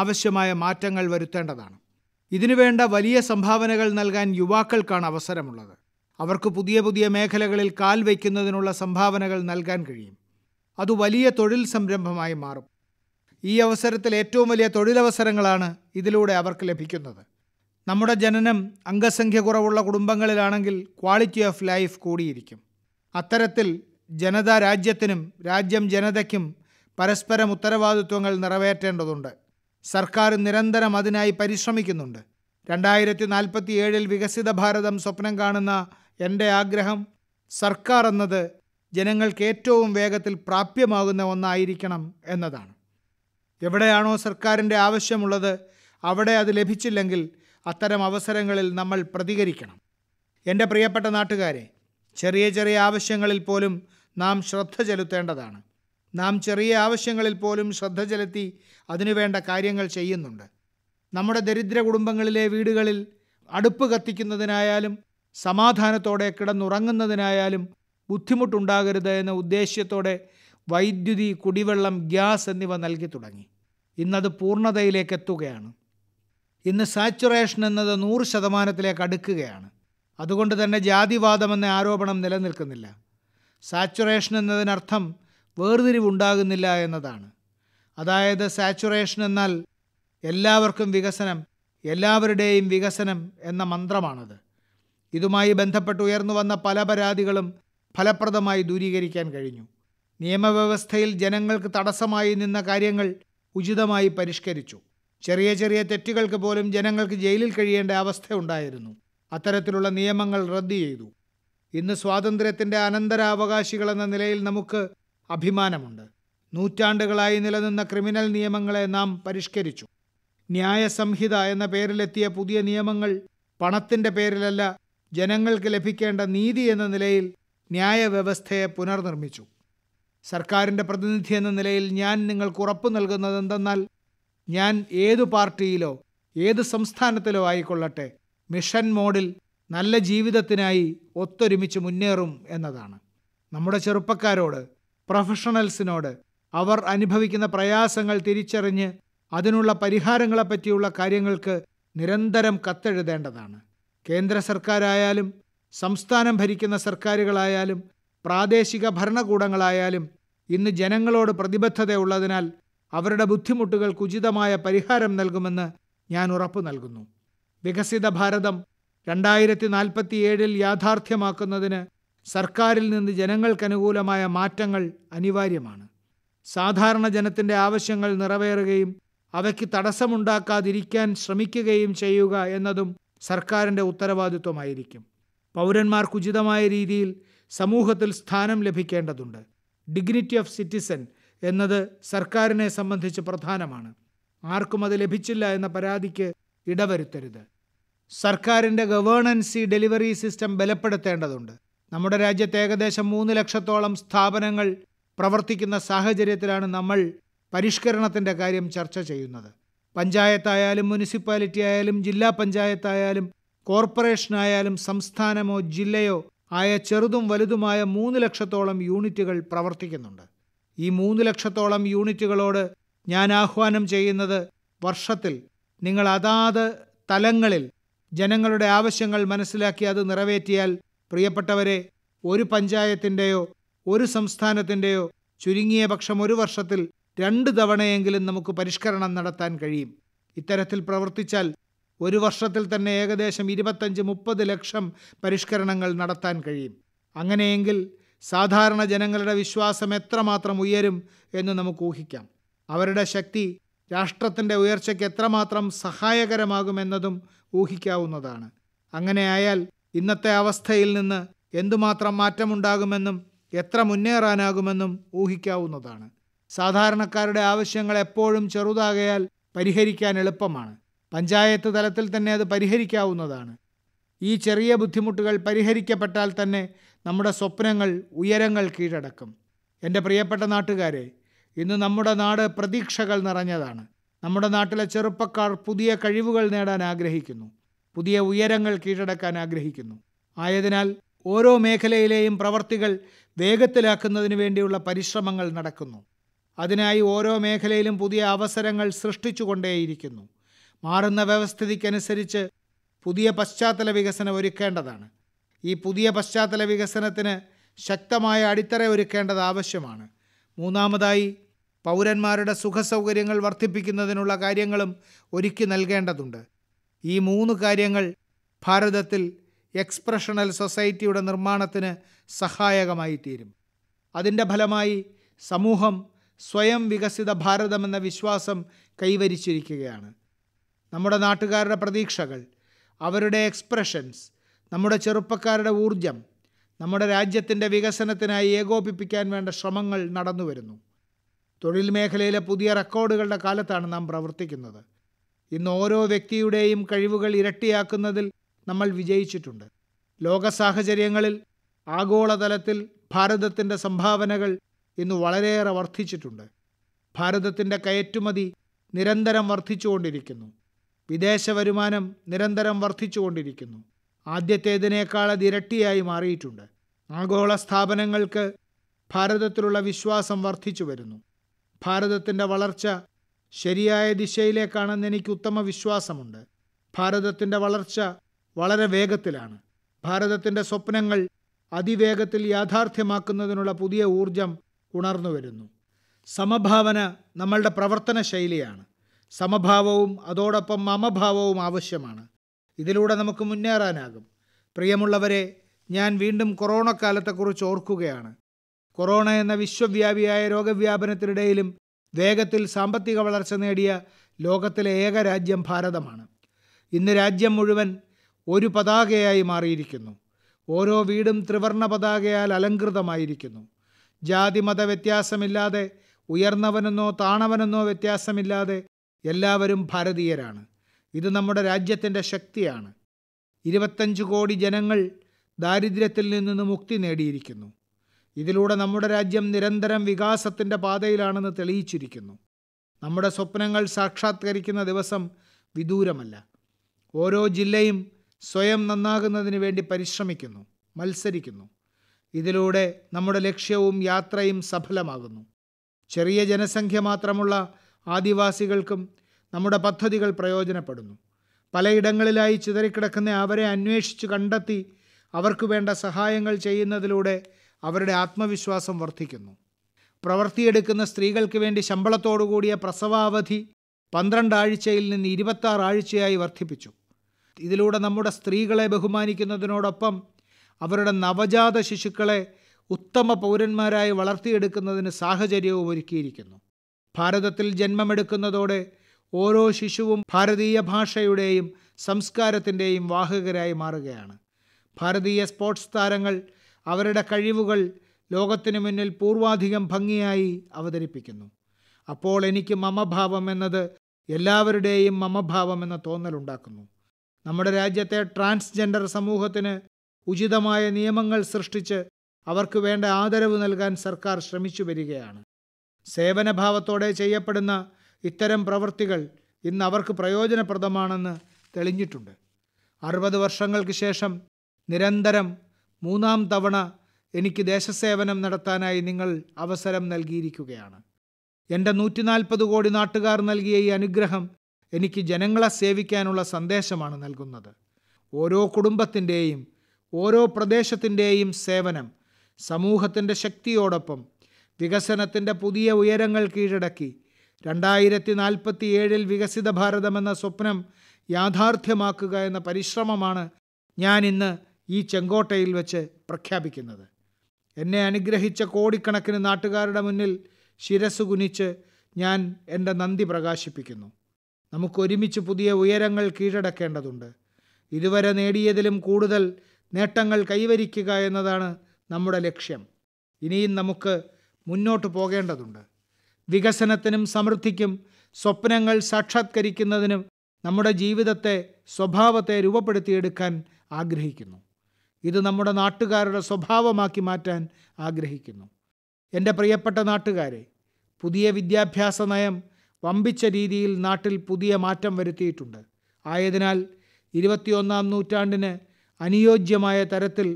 ആവശ്യമായ മാറ്റങ്ങൾ വരുത്തേണ്ടതാണ് ഇതിനുവേണ്ട വലിയ സംഭാവനകൾ നൽകാൻ യുവാക്കൾക്കാണ് അവസരമുള്ളത് അവർക്ക് പുതിയ പുതിയ മേഖലകളിൽ കാൽ വയ്ക്കുന്നതിനുള്ള സംഭാവനകൾ നൽകാൻ കഴിയും അത് വലിയ തൊഴിൽ സംരംഭമായി മാറും ഈ അവസരത്തിൽ ഏറ്റവും വലിയ തൊഴിലവസരങ്ങളാണ് ഇതിലൂടെ അവർക്ക് ലഭിക്കുന്നത് നമ്മുടെ ജനനം അംഗസംഖ്യ കുറവുള്ള കുടുംബങ്ങളിലാണെങ്കിൽ ക്വാളിറ്റി ഓഫ് ലൈഫ് കൂടിയിരിക്കും അത്തരത്തിൽ ജനത രാജ്യത്തിനും രാജ്യം ജനതയ്ക്കും പരസ്പരം ഉത്തരവാദിത്വങ്ങൾ നിറവേറ്റേണ്ടതുണ്ട് സർക്കാർ നിരന്തരം അതിനായി പരിശ്രമിക്കുന്നുണ്ട് രണ്ടായിരത്തി നാൽപ്പത്തി ഏഴിൽ വികസിത ഭാരതം സ്വപ്നം കാണുന്ന എൻ്റെ ആഗ്രഹം സർക്കാർ എന്നത് ജനങ്ങൾക്ക് ഏറ്റവും വേഗത്തിൽ പ്രാപ്യമാകുന്ന ഒന്നായിരിക്കണം എന്നതാണ് എവിടെയാണോ സർക്കാരിൻ്റെ ആവശ്യമുള്ളത് അവിടെ അത് ലഭിച്ചില്ലെങ്കിൽ അത്തരം അവസരങ്ങളിൽ നമ്മൾ പ്രതികരിക്കണം എൻ്റെ പ്രിയപ്പെട്ട നാട്ടുകാരെ ചെറിയ ചെറിയ ആവശ്യങ്ങളിൽ പോലും നാം ശ്രദ്ധ ചെലുത്തേണ്ടതാണ് നാം ചെറിയ ആവശ്യങ്ങളിൽ പോലും ശ്രദ്ധ ചെലുത്തി അതിനുവേണ്ട കാര്യങ്ങൾ ചെയ്യുന്നുണ്ട് നമ്മുടെ ദരിദ്ര കുടുംബങ്ങളിലെ വീടുകളിൽ അടുപ്പ് കത്തിക്കുന്നതിനായാലും സമാധാനത്തോടെ കിടന്നുറങ്ങുന്നതിനായാലും ബുദ്ധിമുട്ടുണ്ടാകരുത് എന്ന ഉദ്ദേശ്യത്തോടെ വൈദ്യുതി കുടിവെള്ളം ഗ്യാസ് എന്നിവ നൽകി തുടങ്ങി ഇന്നത് പൂർണ്ണതയിലേക്ക് എത്തുകയാണ് ഇന്ന് സാച്ചുറേഷൻ എന്നത് നൂറ് ശതമാനത്തിലേക്ക് അടുക്കുകയാണ് അതുകൊണ്ട് തന്നെ ജാതിവാദം എന്ന ആരോപണം നിലനിൽക്കുന്നില്ല സാച്ചുറേഷൻ എന്നതിനർത്ഥം വേർതിരിവുണ്ടാകുന്നില്ല എന്നതാണ് അതായത് സാച്ചുറേഷൻ എന്നാൽ എല്ലാവർക്കും വികസനം എല്ലാവരുടെയും വികസനം എന്ന മന്ത്രമാണത് ഇതുമായി ബന്ധപ്പെട്ട് ഉയർന്നു വന്ന പല പരാതികളും ഫലപ്രദമായി ദൂരീകരിക്കാൻ കഴിഞ്ഞു നിയമവ്യവസ്ഥയിൽ ജനങ്ങൾക്ക് തടസ്സമായി നിന്ന കാര്യങ്ങൾ ഉചിതമായി പരിഷ്കരിച്ചു ചെറിയ ചെറിയ തെറ്റുകൾക്ക് പോലും ജനങ്ങൾക്ക് ജയിലിൽ കഴിയേണ്ട അവസ്ഥ ഉണ്ടായിരുന്നു അത്തരത്തിലുള്ള നിയമങ്ങൾ റദ്ദു ചെയ്തു ഇന്ന് സ്വാതന്ത്ര്യത്തിൻ്റെ അനന്തരാവകാശികളെന്ന എന്ന നിലയിൽ നമുക്ക് അഭിമാനമുണ്ട് നൂറ്റാണ്ടുകളായി നിലനിന്ന ക്രിമിനൽ നിയമങ്ങളെ നാം പരിഷ്കരിച്ചു ന്യായ സംഹിത എന്ന പേരിലെത്തിയ പുതിയ നിയമങ്ങൾ പണത്തിൻ്റെ പേരിലല്ല ജനങ്ങൾക്ക് ലഭിക്കേണ്ട നീതി എന്ന നിലയിൽ ന്യായവ്യവസ്ഥയെ പുനർനിർമ്മിച്ചു സർക്കാരിൻ്റെ പ്രതിനിധി എന്ന നിലയിൽ ഞാൻ നിങ്ങൾക്ക് ഉറപ്പു നൽകുന്നത് എന്തെന്നാൽ ഞാൻ ഏതു പാർട്ടിയിലോ ഏത് സംസ്ഥാനത്തിലോ ആയിക്കൊള്ളട്ടെ മിഷൻ മോഡിൽ നല്ല ജീവിതത്തിനായി ഒത്തൊരുമിച്ച് മുന്നേറും എന്നതാണ് നമ്മുടെ ചെറുപ്പക്കാരോട് പ്രൊഫഷണൽസിനോട് അവർ അനുഭവിക്കുന്ന പ്രയാസങ്ങൾ തിരിച്ചറിഞ്ഞ് അതിനുള്ള പരിഹാരങ്ങളെപ്പറ്റിയുള്ള കാര്യങ്ങൾക്ക് നിരന്തരം കത്തെഴുതേണ്ടതാണ് കേന്ദ്ര സർക്കാരായാലും സംസ്ഥാനം ഭരിക്കുന്ന സർക്കാരുകളായാലും പ്രാദേശിക ഭരണകൂടങ്ങളായാലും ഇന്ന് ജനങ്ങളോട് പ്രതിബദ്ധതയുള്ളതിനാൽ അവരുടെ ബുദ്ധിമുട്ടുകൾക്ക് ഉചിതമായ പരിഹാരം നൽകുമെന്ന് ഞാൻ ഉറപ്പു നൽകുന്നു വികസിത ഭാരതം രണ്ടായിരത്തി നാൽപ്പത്തിയേഴിൽ യാഥാർത്ഥ്യമാക്കുന്നതിന് സർക്കാരിൽ നിന്ന് ജനങ്ങൾക്കനുകൂലമായ മാറ്റങ്ങൾ അനിവാര്യമാണ് സാധാരണ ജനത്തിൻ്റെ ആവശ്യങ്ങൾ നിറവേറുകയും അവയ്ക്ക് തടസ്സമുണ്ടാക്കാതിരിക്കാൻ ശ്രമിക്കുകയും ചെയ്യുക എന്നതും സർക്കാരിൻ്റെ ഉത്തരവാദിത്വമായിരിക്കും പൗരന്മാർക്ക് ഉചിതമായ രീതിയിൽ സമൂഹത്തിൽ സ്ഥാനം ലഭിക്കേണ്ടതുണ്ട് ഡിഗ്നിറ്റി ഓഫ് സിറ്റിസൺ എന്നത് സർക്കാരിനെ സംബന്ധിച്ച് പ്രധാനമാണ് ആർക്കും അത് ലഭിച്ചില്ല എന്ന പരാതിക്ക് ഇടവരുത്തരുത് സർക്കാരിൻ്റെ ഗവേണൻസി ഡെലിവറി സിസ്റ്റം ബലപ്പെടുത്തേണ്ടതുണ്ട് നമ്മുടെ രാജ്യത്ത് ഏകദേശം മൂന്ന് ലക്ഷത്തോളം സ്ഥാപനങ്ങൾ പ്രവർത്തിക്കുന്ന സാഹചര്യത്തിലാണ് നമ്മൾ പരിഷ്കരണത്തിൻ്റെ കാര്യം ചർച്ച ചെയ്യുന്നത് പഞ്ചായത്തായാലും മുനിസിപ്പാലിറ്റി ആയാലും ജില്ലാ പഞ്ചായത്തായാലും കോർപ്പറേഷനായാലും സംസ്ഥാനമോ ജില്ലയോ ആയ ചെറുതും വലുതുമായ മൂന്ന് ലക്ഷത്തോളം യൂണിറ്റുകൾ പ്രവർത്തിക്കുന്നുണ്ട് ഈ മൂന്ന് ലക്ഷത്തോളം യൂണിറ്റുകളോട് ഞാൻ ആഹ്വാനം ചെയ്യുന്നത് വർഷത്തിൽ നിങ്ങൾ അതാത് തലങ്ങളിൽ ജനങ്ങളുടെ ആവശ്യങ്ങൾ മനസ്സിലാക്കി അത് നിറവേറ്റിയാൽ പ്രിയപ്പെട്ടവരെ ഒരു പഞ്ചായത്തിൻ്റെയോ ഒരു സംസ്ഥാനത്തിൻ്റെയോ ചുരുങ്ങിയ പക്ഷം ഒരു വർഷത്തിൽ രണ്ട് തവണയെങ്കിലും നമുക്ക് പരിഷ്കരണം നടത്താൻ കഴിയും ഇത്തരത്തിൽ പ്രവർത്തിച്ചാൽ ഒരു വർഷത്തിൽ തന്നെ ഏകദേശം ഇരുപത്തഞ്ച് മുപ്പത് ലക്ഷം പരിഷ്കരണങ്ങൾ നടത്താൻ കഴിയും അങ്ങനെയെങ്കിൽ സാധാരണ ജനങ്ങളുടെ വിശ്വാസം എത്രമാത്രം ഉയരും എന്ന് നമുക്ക് ഊഹിക്കാം അവരുടെ ശക്തി രാഷ്ട്രത്തിൻ്റെ ഉയർച്ചയ്ക്ക് എത്രമാത്രം സഹായകരമാകുമെന്നതും ഊഹിക്കാവുന്നതാണ് അങ്ങനെയായാൽ ഇന്നത്തെ അവസ്ഥയിൽ നിന്ന് എന്തുമാത്രം മാറ്റമുണ്ടാകുമെന്നും എത്ര മുന്നേറാനാകുമെന്നും ഊഹിക്കാവുന്നതാണ് സാധാരണക്കാരുടെ ആവശ്യങ്ങൾ എപ്പോഴും ചെറുതാകയാൽ പരിഹരിക്കാൻ എളുപ്പമാണ് പഞ്ചായത്ത് തലത്തിൽ തന്നെ അത് പരിഹരിക്കാവുന്നതാണ് ഈ ചെറിയ ബുദ്ധിമുട്ടുകൾ പരിഹരിക്കപ്പെട്ടാൽ തന്നെ നമ്മുടെ സ്വപ്നങ്ങൾ ഉയരങ്ങൾ കീഴടക്കും എൻ്റെ പ്രിയപ്പെട്ട നാട്ടുകാരെ ഇന്ന് നമ്മുടെ നാട് പ്രതീക്ഷകൾ നിറഞ്ഞതാണ് നമ്മുടെ നാട്ടിലെ ചെറുപ്പക്കാർ പുതിയ കഴിവുകൾ നേടാൻ ആഗ്രഹിക്കുന്നു പുതിയ ഉയരങ്ങൾ കീഴടക്കാൻ ആഗ്രഹിക്കുന്നു ആയതിനാൽ ഓരോ മേഖലയിലെയും പ്രവർത്തികൾ വേഗത്തിലാക്കുന്നതിന് വേണ്ടിയുള്ള പരിശ്രമങ്ങൾ നടക്കുന്നു അതിനായി ഓരോ മേഖലയിലും പുതിയ അവസരങ്ങൾ സൃഷ്ടിച്ചുകൊണ്ടേയിരിക്കുന്നു മാറുന്ന വ്യവസ്ഥിതിക്കനുസരിച്ച് പുതിയ പശ്ചാത്തല വികസനം ഒരുക്കേണ്ടതാണ് ഈ പുതിയ പശ്ചാത്തല വികസനത്തിന് ശക്തമായ അടിത്തറ ഒരുക്കേണ്ടത് ആവശ്യമാണ് മൂന്നാമതായി പൗരന്മാരുടെ സുഖസൗകര്യങ്ങൾ വർദ്ധിപ്പിക്കുന്നതിനുള്ള കാര്യങ്ങളും ഒരുക്കി നൽകേണ്ടതുണ്ട് ഈ മൂന്ന് കാര്യങ്ങൾ ഭാരതത്തിൽ എക്സ്പ്രഷണൽ സൊസൈറ്റിയുടെ നിർമ്മാണത്തിന് സഹായകമായി തീരും അതിൻ്റെ ഫലമായി സമൂഹം സ്വയം വികസിത ഭാരതമെന്ന വിശ്വാസം കൈവരിച്ചിരിക്കുകയാണ് നമ്മുടെ നാട്ടുകാരുടെ പ്രതീക്ഷകൾ അവരുടെ എക്സ്പ്രഷൻസ് നമ്മുടെ ചെറുപ്പക്കാരുടെ ഊർജം നമ്മുടെ രാജ്യത്തിൻ്റെ വികസനത്തിനായി ഏകോപിപ്പിക്കാൻ വേണ്ട ശ്രമങ്ങൾ നടന്നുവരുന്നു തൊഴിൽ മേഖലയിലെ പുതിയ റെക്കോർഡുകളുടെ കാലത്താണ് നാം പ്രവർത്തിക്കുന്നത് ഇന്ന് ഓരോ വ്യക്തിയുടെയും കഴിവുകൾ ഇരട്ടിയാക്കുന്നതിൽ നമ്മൾ വിജയിച്ചിട്ടുണ്ട് ലോക സാഹചര്യങ്ങളിൽ ആഗോളതലത്തിൽ ഭാരതത്തിൻ്റെ സംഭാവനകൾ ഇന്ന് വളരെയേറെ വർദ്ധിച്ചിട്ടുണ്ട് ഭാരതത്തിൻ്റെ കയറ്റുമതി നിരന്തരം വർദ്ധിച്ചുകൊണ്ടിരിക്കുന്നു വിദേശ വരുമാനം നിരന്തരം വർദ്ധിച്ചുകൊണ്ടിരിക്കുന്നു ആദ്യത്തേതിനേക്കാൾ അത് ഇരട്ടിയായി മാറിയിട്ടുണ്ട് ആഗോള സ്ഥാപനങ്ങൾക്ക് ഭാരതത്തിലുള്ള വിശ്വാസം വർദ്ധിച്ചു വരുന്നു ഭാരതത്തിൻ്റെ വളർച്ച ശരിയായ ദിശയിലേക്കാണെന്ന് എനിക്ക് ഉത്തമ വിശ്വാസമുണ്ട് ഭാരതത്തിൻ്റെ വളർച്ച വളരെ വേഗത്തിലാണ് ഭാരതത്തിൻ്റെ സ്വപ്നങ്ങൾ അതിവേഗത്തിൽ യാഥാർത്ഥ്യമാക്കുന്നതിനുള്ള പുതിയ ഊർജം ഉണർന്നു വരുന്നു സമഭാവന നമ്മളുടെ പ്രവർത്തന ശൈലിയാണ് സമഭാവവും അതോടൊപ്പം മമഭാവവും ആവശ്യമാണ് ഇതിലൂടെ നമുക്ക് മുന്നേറാനാകും പ്രിയമുള്ളവരെ ഞാൻ വീണ്ടും കൊറോണ കാലത്തെക്കുറിച്ച് ഓർക്കുകയാണ് കൊറോണ എന്ന വിശ്വവ്യാപിയായ രോഗവ്യാപനത്തിനിടയിലും വേഗത്തിൽ സാമ്പത്തിക വളർച്ച നേടിയ ലോകത്തിലെ ഏക രാജ്യം ഭാരതമാണ് ഇന്ന് രാജ്യം മുഴുവൻ ഒരു പതാകയായി മാറിയിരിക്കുന്നു ഓരോ വീടും ത്രിവർണ പതാകയാൽ അലങ്കൃതമായിരിക്കുന്നു ജാതി മത വ്യത്യാസമില്ലാതെ ഉയർന്നവനെന്നോ താണവനെന്നോ വ്യത്യാസമില്ലാതെ എല്ലാവരും ഭാരതീയരാണ് ഇത് നമ്മുടെ രാജ്യത്തിൻ്റെ ശക്തിയാണ് ഇരുപത്തഞ്ച് കോടി ജനങ്ങൾ ദാരിദ്ര്യത്തിൽ നിന്ന് മുക്തി നേടിയിരിക്കുന്നു ഇതിലൂടെ നമ്മുടെ രാജ്യം നിരന്തരം വികാസത്തിൻ്റെ പാതയിലാണെന്ന് തെളിയിച്ചിരിക്കുന്നു നമ്മുടെ സ്വപ്നങ്ങൾ സാക്ഷാത്കരിക്കുന്ന ദിവസം വിദൂരമല്ല ഓരോ ജില്ലയും സ്വയം നന്നാകുന്നതിന് വേണ്ടി പരിശ്രമിക്കുന്നു മത്സരിക്കുന്നു ഇതിലൂടെ നമ്മുടെ ലക്ഷ്യവും യാത്രയും സഫലമാകുന്നു ചെറിയ ജനസംഖ്യ മാത്രമുള്ള ആദിവാസികൾക്കും നമ്മുടെ പദ്ധതികൾ പ്രയോജനപ്പെടുന്നു പലയിടങ്ങളിലായി ചിതറിക്കിടക്കുന്ന അവരെ അന്വേഷിച്ചു കണ്ടെത്തി അവർക്ക് വേണ്ട സഹായങ്ങൾ ചെയ്യുന്നതിലൂടെ അവരുടെ ആത്മവിശ്വാസം വർദ്ധിക്കുന്നു പ്രവർത്തിയെടുക്കുന്ന സ്ത്രീകൾക്ക് വേണ്ടി ശമ്പളത്തോടുകൂടിയ പ്രസവാവധി പന്ത്രണ്ടാഴ്ചയിൽ ആഴ്ചയിൽ നിന്ന് ഇരുപത്താറ് ആഴ്ചയായി വർദ്ധിപ്പിച്ചു ഇതിലൂടെ നമ്മുടെ സ്ത്രീകളെ ബഹുമാനിക്കുന്നതിനോടൊപ്പം അവരുടെ നവജാത ശിശുക്കളെ ഉത്തമ പൗരന്മാരായി വളർത്തിയെടുക്കുന്നതിന് സാഹചര്യവും ഒരുക്കിയിരിക്കുന്നു ഭാരതത്തിൽ ജന്മമെടുക്കുന്നതോടെ ഓരോ ശിശുവും ഭാരതീയ ഭാഷയുടെയും സംസ്കാരത്തിൻ്റെയും വാഹകരായി മാറുകയാണ് ഭാരതീയ സ്പോർട്സ് താരങ്ങൾ അവരുടെ കഴിവുകൾ ലോകത്തിനു മുന്നിൽ പൂർവാധികം ഭംഗിയായി അവതരിപ്പിക്കുന്നു അപ്പോൾ എനിക്ക് മമഭാവം എന്നത് എല്ലാവരുടെയും മമഭാവം എന്ന തോന്നലുണ്ടാക്കുന്നു നമ്മുടെ രാജ്യത്തെ ട്രാൻസ്ജെൻഡർ സമൂഹത്തിന് ഉചിതമായ നിയമങ്ങൾ സൃഷ്ടിച്ച് അവർക്ക് വേണ്ട ആദരവ് നൽകാൻ സർക്കാർ ശ്രമിച്ചു വരികയാണ് സേവനഭാവത്തോടെ ചെയ്യപ്പെടുന്ന ഇത്തരം പ്രവൃത്തികൾ ഇന്ന് അവർക്ക് പ്രയോജനപ്രദമാണെന്ന് തെളിഞ്ഞിട്ടുണ്ട് അറുപത് വർഷങ്ങൾക്ക് ശേഷം നിരന്തരം മൂന്നാം തവണ എനിക്ക് ദേശസേവനം നടത്താനായി നിങ്ങൾ അവസരം നൽകിയിരിക്കുകയാണ് എൻ്റെ നൂറ്റി നാൽപ്പത് കോടി നാട്ടുകാർ നൽകിയ ഈ അനുഗ്രഹം എനിക്ക് ജനങ്ങളെ സേവിക്കാനുള്ള സന്ദേശമാണ് നൽകുന്നത് ഓരോ കുടുംബത്തിൻ്റെയും ഓരോ പ്രദേശത്തിൻ്റെയും സേവനം സമൂഹത്തിൻ്റെ ശക്തിയോടൊപ്പം വികസനത്തിൻ്റെ പുതിയ ഉയരങ്ങൾ കീഴടക്കി രണ്ടായിരത്തി നാൽപ്പത്തി ഏഴിൽ വികസിത ഭാരതമെന്ന സ്വപ്നം യാഥാർത്ഥ്യമാക്കുക എന്ന പരിശ്രമമാണ് ഞാൻ ഇന്ന് ഈ ചെങ്കോട്ടയിൽ വെച്ച് പ്രഖ്യാപിക്കുന്നത് എന്നെ അനുഗ്രഹിച്ച കോടിക്കണക്കിന് നാട്ടുകാരുടെ മുന്നിൽ ശിരസ് കുനിച്ച് ഞാൻ എൻ്റെ നന്ദി പ്രകാശിപ്പിക്കുന്നു നമുക്കൊരുമിച്ച് പുതിയ ഉയരങ്ങൾ കീഴടക്കേണ്ടതുണ്ട് ഇതുവരെ നേടിയതിലും കൂടുതൽ നേട്ടങ്ങൾ കൈവരിക്കുക എന്നതാണ് നമ്മുടെ ലക്ഷ്യം ഇനിയും നമുക്ക് മുന്നോട്ടു പോകേണ്ടതുണ്ട് വികസനത്തിനും സമൃദ്ധിക്കും സ്വപ്നങ്ങൾ സാക്ഷാത്കരിക്കുന്നതിനും നമ്മുടെ ജീവിതത്തെ സ്വഭാവത്തെ രൂപപ്പെടുത്തിയെടുക്കാൻ ആഗ്രഹിക്കുന്നു ഇത് നമ്മുടെ നാട്ടുകാരുടെ സ്വഭാവമാക്കി മാറ്റാൻ ആഗ്രഹിക്കുന്നു എൻ്റെ പ്രിയപ്പെട്ട നാട്ടുകാരെ പുതിയ വിദ്യാഭ്യാസ നയം വമ്പിച്ച രീതിയിൽ നാട്ടിൽ പുതിയ മാറ്റം വരുത്തിയിട്ടുണ്ട് ആയതിനാൽ ഇരുപത്തിയൊന്നാം നൂറ്റാണ്ടിന് അനുയോജ്യമായ തരത്തിൽ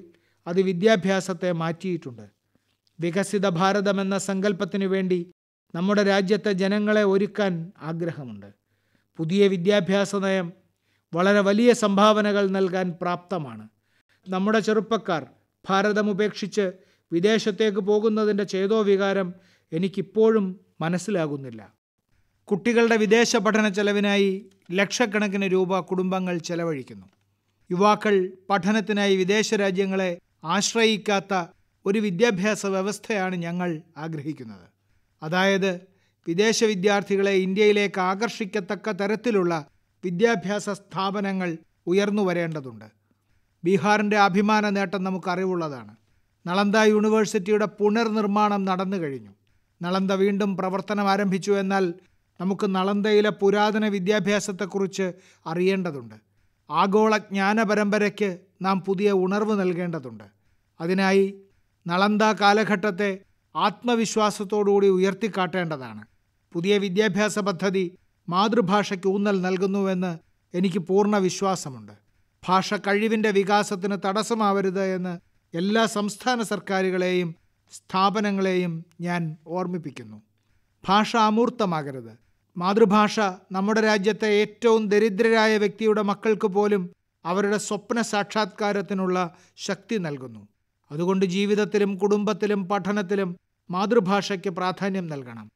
അത് വിദ്യാഭ്യാസത്തെ മാറ്റിയിട്ടുണ്ട് വികസിത എന്ന സങ്കല്പത്തിനു വേണ്ടി നമ്മുടെ രാജ്യത്തെ ജനങ്ങളെ ഒരുക്കാൻ ആഗ്രഹമുണ്ട് പുതിയ വിദ്യാഭ്യാസ നയം വളരെ വലിയ സംഭാവനകൾ നൽകാൻ പ്രാപ്തമാണ് നമ്മുടെ ചെറുപ്പക്കാർ ഭാരതം ഉപേക്ഷിച്ച് വിദേശത്തേക്ക് പോകുന്നതിൻ്റെ ചേതോ വികാരം എനിക്കിപ്പോഴും മനസ്സിലാകുന്നില്ല കുട്ടികളുടെ വിദേശ പഠന ചെലവിനായി ലക്ഷക്കണക്കിന് രൂപ കുടുംബങ്ങൾ ചെലവഴിക്കുന്നു യുവാക്കൾ പഠനത്തിനായി വിദേശ രാജ്യങ്ങളെ ആശ്രയിക്കാത്ത ഒരു വിദ്യാഭ്യാസ വ്യവസ്ഥയാണ് ഞങ്ങൾ ആഗ്രഹിക്കുന്നത് അതായത് വിദേശ വിദ്യാർത്ഥികളെ ഇന്ത്യയിലേക്ക് ആകർഷിക്കത്തക്ക തരത്തിലുള്ള വിദ്യാഭ്യാസ സ്ഥാപനങ്ങൾ ഉയർന്നു വരേണ്ടതുണ്ട് ബീഹാറിൻ്റെ അഭിമാന നേട്ടം നമുക്കറിവുള്ളതാണ് നളന്ദ യൂണിവേഴ്സിറ്റിയുടെ പുനർനിർമ്മാണം നടന്നു കഴിഞ്ഞു നളന്ദ വീണ്ടും പ്രവർത്തനം ആരംഭിച്ചു എന്നാൽ നമുക്ക് നളന്ദയിലെ പുരാതന വിദ്യാഭ്യാസത്തെക്കുറിച്ച് അറിയേണ്ടതുണ്ട് ആഗോള ജ്ഞാന പരമ്പരയ്ക്ക് നാം പുതിയ ഉണർവ് നൽകേണ്ടതുണ്ട് അതിനായി നളന്ദ കാലഘട്ടത്തെ ആത്മവിശ്വാസത്തോടുകൂടി ഉയർത്തിക്കാട്ടേണ്ടതാണ് പുതിയ വിദ്യാഭ്യാസ പദ്ധതി മാതൃഭാഷയ്ക്ക് ഊന്നൽ നൽകുന്നുവെന്ന് എനിക്ക് പൂർണ്ണ വിശ്വാസമുണ്ട് ഭാഷ കഴിവിൻ്റെ വികാസത്തിന് തടസ്സമാവരുത് എന്ന് എല്ലാ സംസ്ഥാന സർക്കാരുകളെയും സ്ഥാപനങ്ങളെയും ഞാൻ ഓർമ്മിപ്പിക്കുന്നു ഭാഷ അമൂർത്തമാകരുത് മാതൃഭാഷ നമ്മുടെ രാജ്യത്തെ ഏറ്റവും ദരിദ്രരായ വ്യക്തിയുടെ മക്കൾക്ക് പോലും അവരുടെ സ്വപ്ന സാക്ഷാത്കാരത്തിനുള്ള ശക്തി നൽകുന്നു അതുകൊണ്ട് ജീവിതത്തിലും കുടുംബത്തിലും പഠനത്തിലും മാതൃഭാഷയ്ക്ക് പ്രാധാന്യം നൽകണം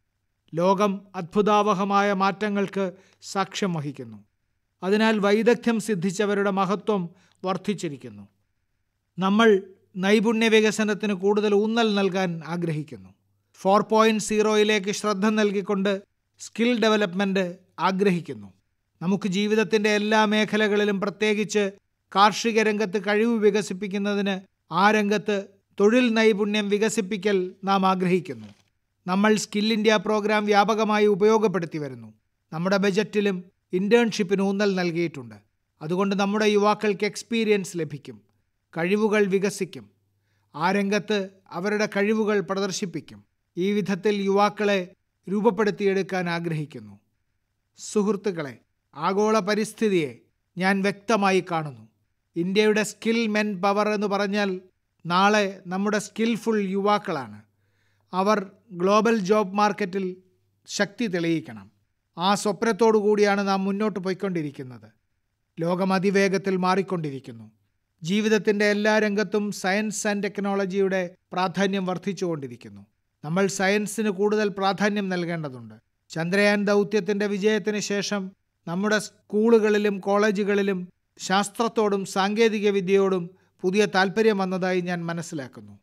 ലോകം അത്ഭുതാവഹമായ മാറ്റങ്ങൾക്ക് സാക്ഷ്യം വഹിക്കുന്നു അതിനാൽ വൈദഗ്ധ്യം സിദ്ധിച്ചവരുടെ മഹത്വം വർദ്ധിച്ചിരിക്കുന്നു നമ്മൾ നൈപുണ്യ വികസനത്തിന് കൂടുതൽ ഊന്നൽ നൽകാൻ ആഗ്രഹിക്കുന്നു ഫോർ പോയിൻറ്റ് സീറോയിലേക്ക് ശ്രദ്ധ നൽകിക്കൊണ്ട് സ്കിൽ ഡെവലപ്മെൻറ്റ് ആഗ്രഹിക്കുന്നു നമുക്ക് ജീവിതത്തിൻ്റെ എല്ലാ മേഖലകളിലും പ്രത്യേകിച്ച് കാർഷിക രംഗത്ത് കഴിവ് വികസിപ്പിക്കുന്നതിന് ആ രംഗത്ത് തൊഴിൽ നൈപുണ്യം വികസിപ്പിക്കൽ നാം ആഗ്രഹിക്കുന്നു നമ്മൾ സ്കിൽ ഇന്ത്യ പ്രോഗ്രാം വ്യാപകമായി ഉപയോഗപ്പെടുത്തി വരുന്നു നമ്മുടെ ബജറ്റിലും ഇന്റേൺഷിപ്പിന് ഊന്നൽ നൽകിയിട്ടുണ്ട് അതുകൊണ്ട് നമ്മുടെ യുവാക്കൾക്ക് എക്സ്പീരിയൻസ് ലഭിക്കും കഴിവുകൾ വികസിക്കും ആ രംഗത്ത് അവരുടെ കഴിവുകൾ പ്രദർശിപ്പിക്കും ഈ വിധത്തിൽ യുവാക്കളെ രൂപപ്പെടുത്തിയെടുക്കാൻ ആഗ്രഹിക്കുന്നു സുഹൃത്തുക്കളെ ആഗോള പരിസ്ഥിതിയെ ഞാൻ വ്യക്തമായി കാണുന്നു ഇന്ത്യയുടെ സ്കിൽ മെൻ പവർ എന്ന് പറഞ്ഞാൽ നാളെ നമ്മുടെ സ്കിൽഫുൾ യുവാക്കളാണ് അവർ ഗ്ലോബൽ ജോബ് മാർക്കറ്റിൽ ശക്തി തെളിയിക്കണം ആ സ്വപ്നത്തോടു കൂടിയാണ് നാം മുന്നോട്ട് പോയിക്കൊണ്ടിരിക്കുന്നത് ലോകം അതിവേഗത്തിൽ മാറിക്കൊണ്ടിരിക്കുന്നു ജീവിതത്തിൻ്റെ എല്ലാ രംഗത്തും സയൻസ് ആൻഡ് ടെക്നോളജിയുടെ പ്രാധാന്യം വർദ്ധിച്ചുകൊണ്ടിരിക്കുന്നു നമ്മൾ സയൻസിന് കൂടുതൽ പ്രാധാന്യം നൽകേണ്ടതുണ്ട് ചന്ദ്രയാൻ ദൗത്യത്തിൻ്റെ വിജയത്തിന് ശേഷം നമ്മുടെ സ്കൂളുകളിലും കോളേജുകളിലും ശാസ്ത്രത്തോടും സാങ്കേതികവിദ്യയോടും പുതിയ താൽപ്പര്യം വന്നതായി ഞാൻ മനസ്സിലാക്കുന്നു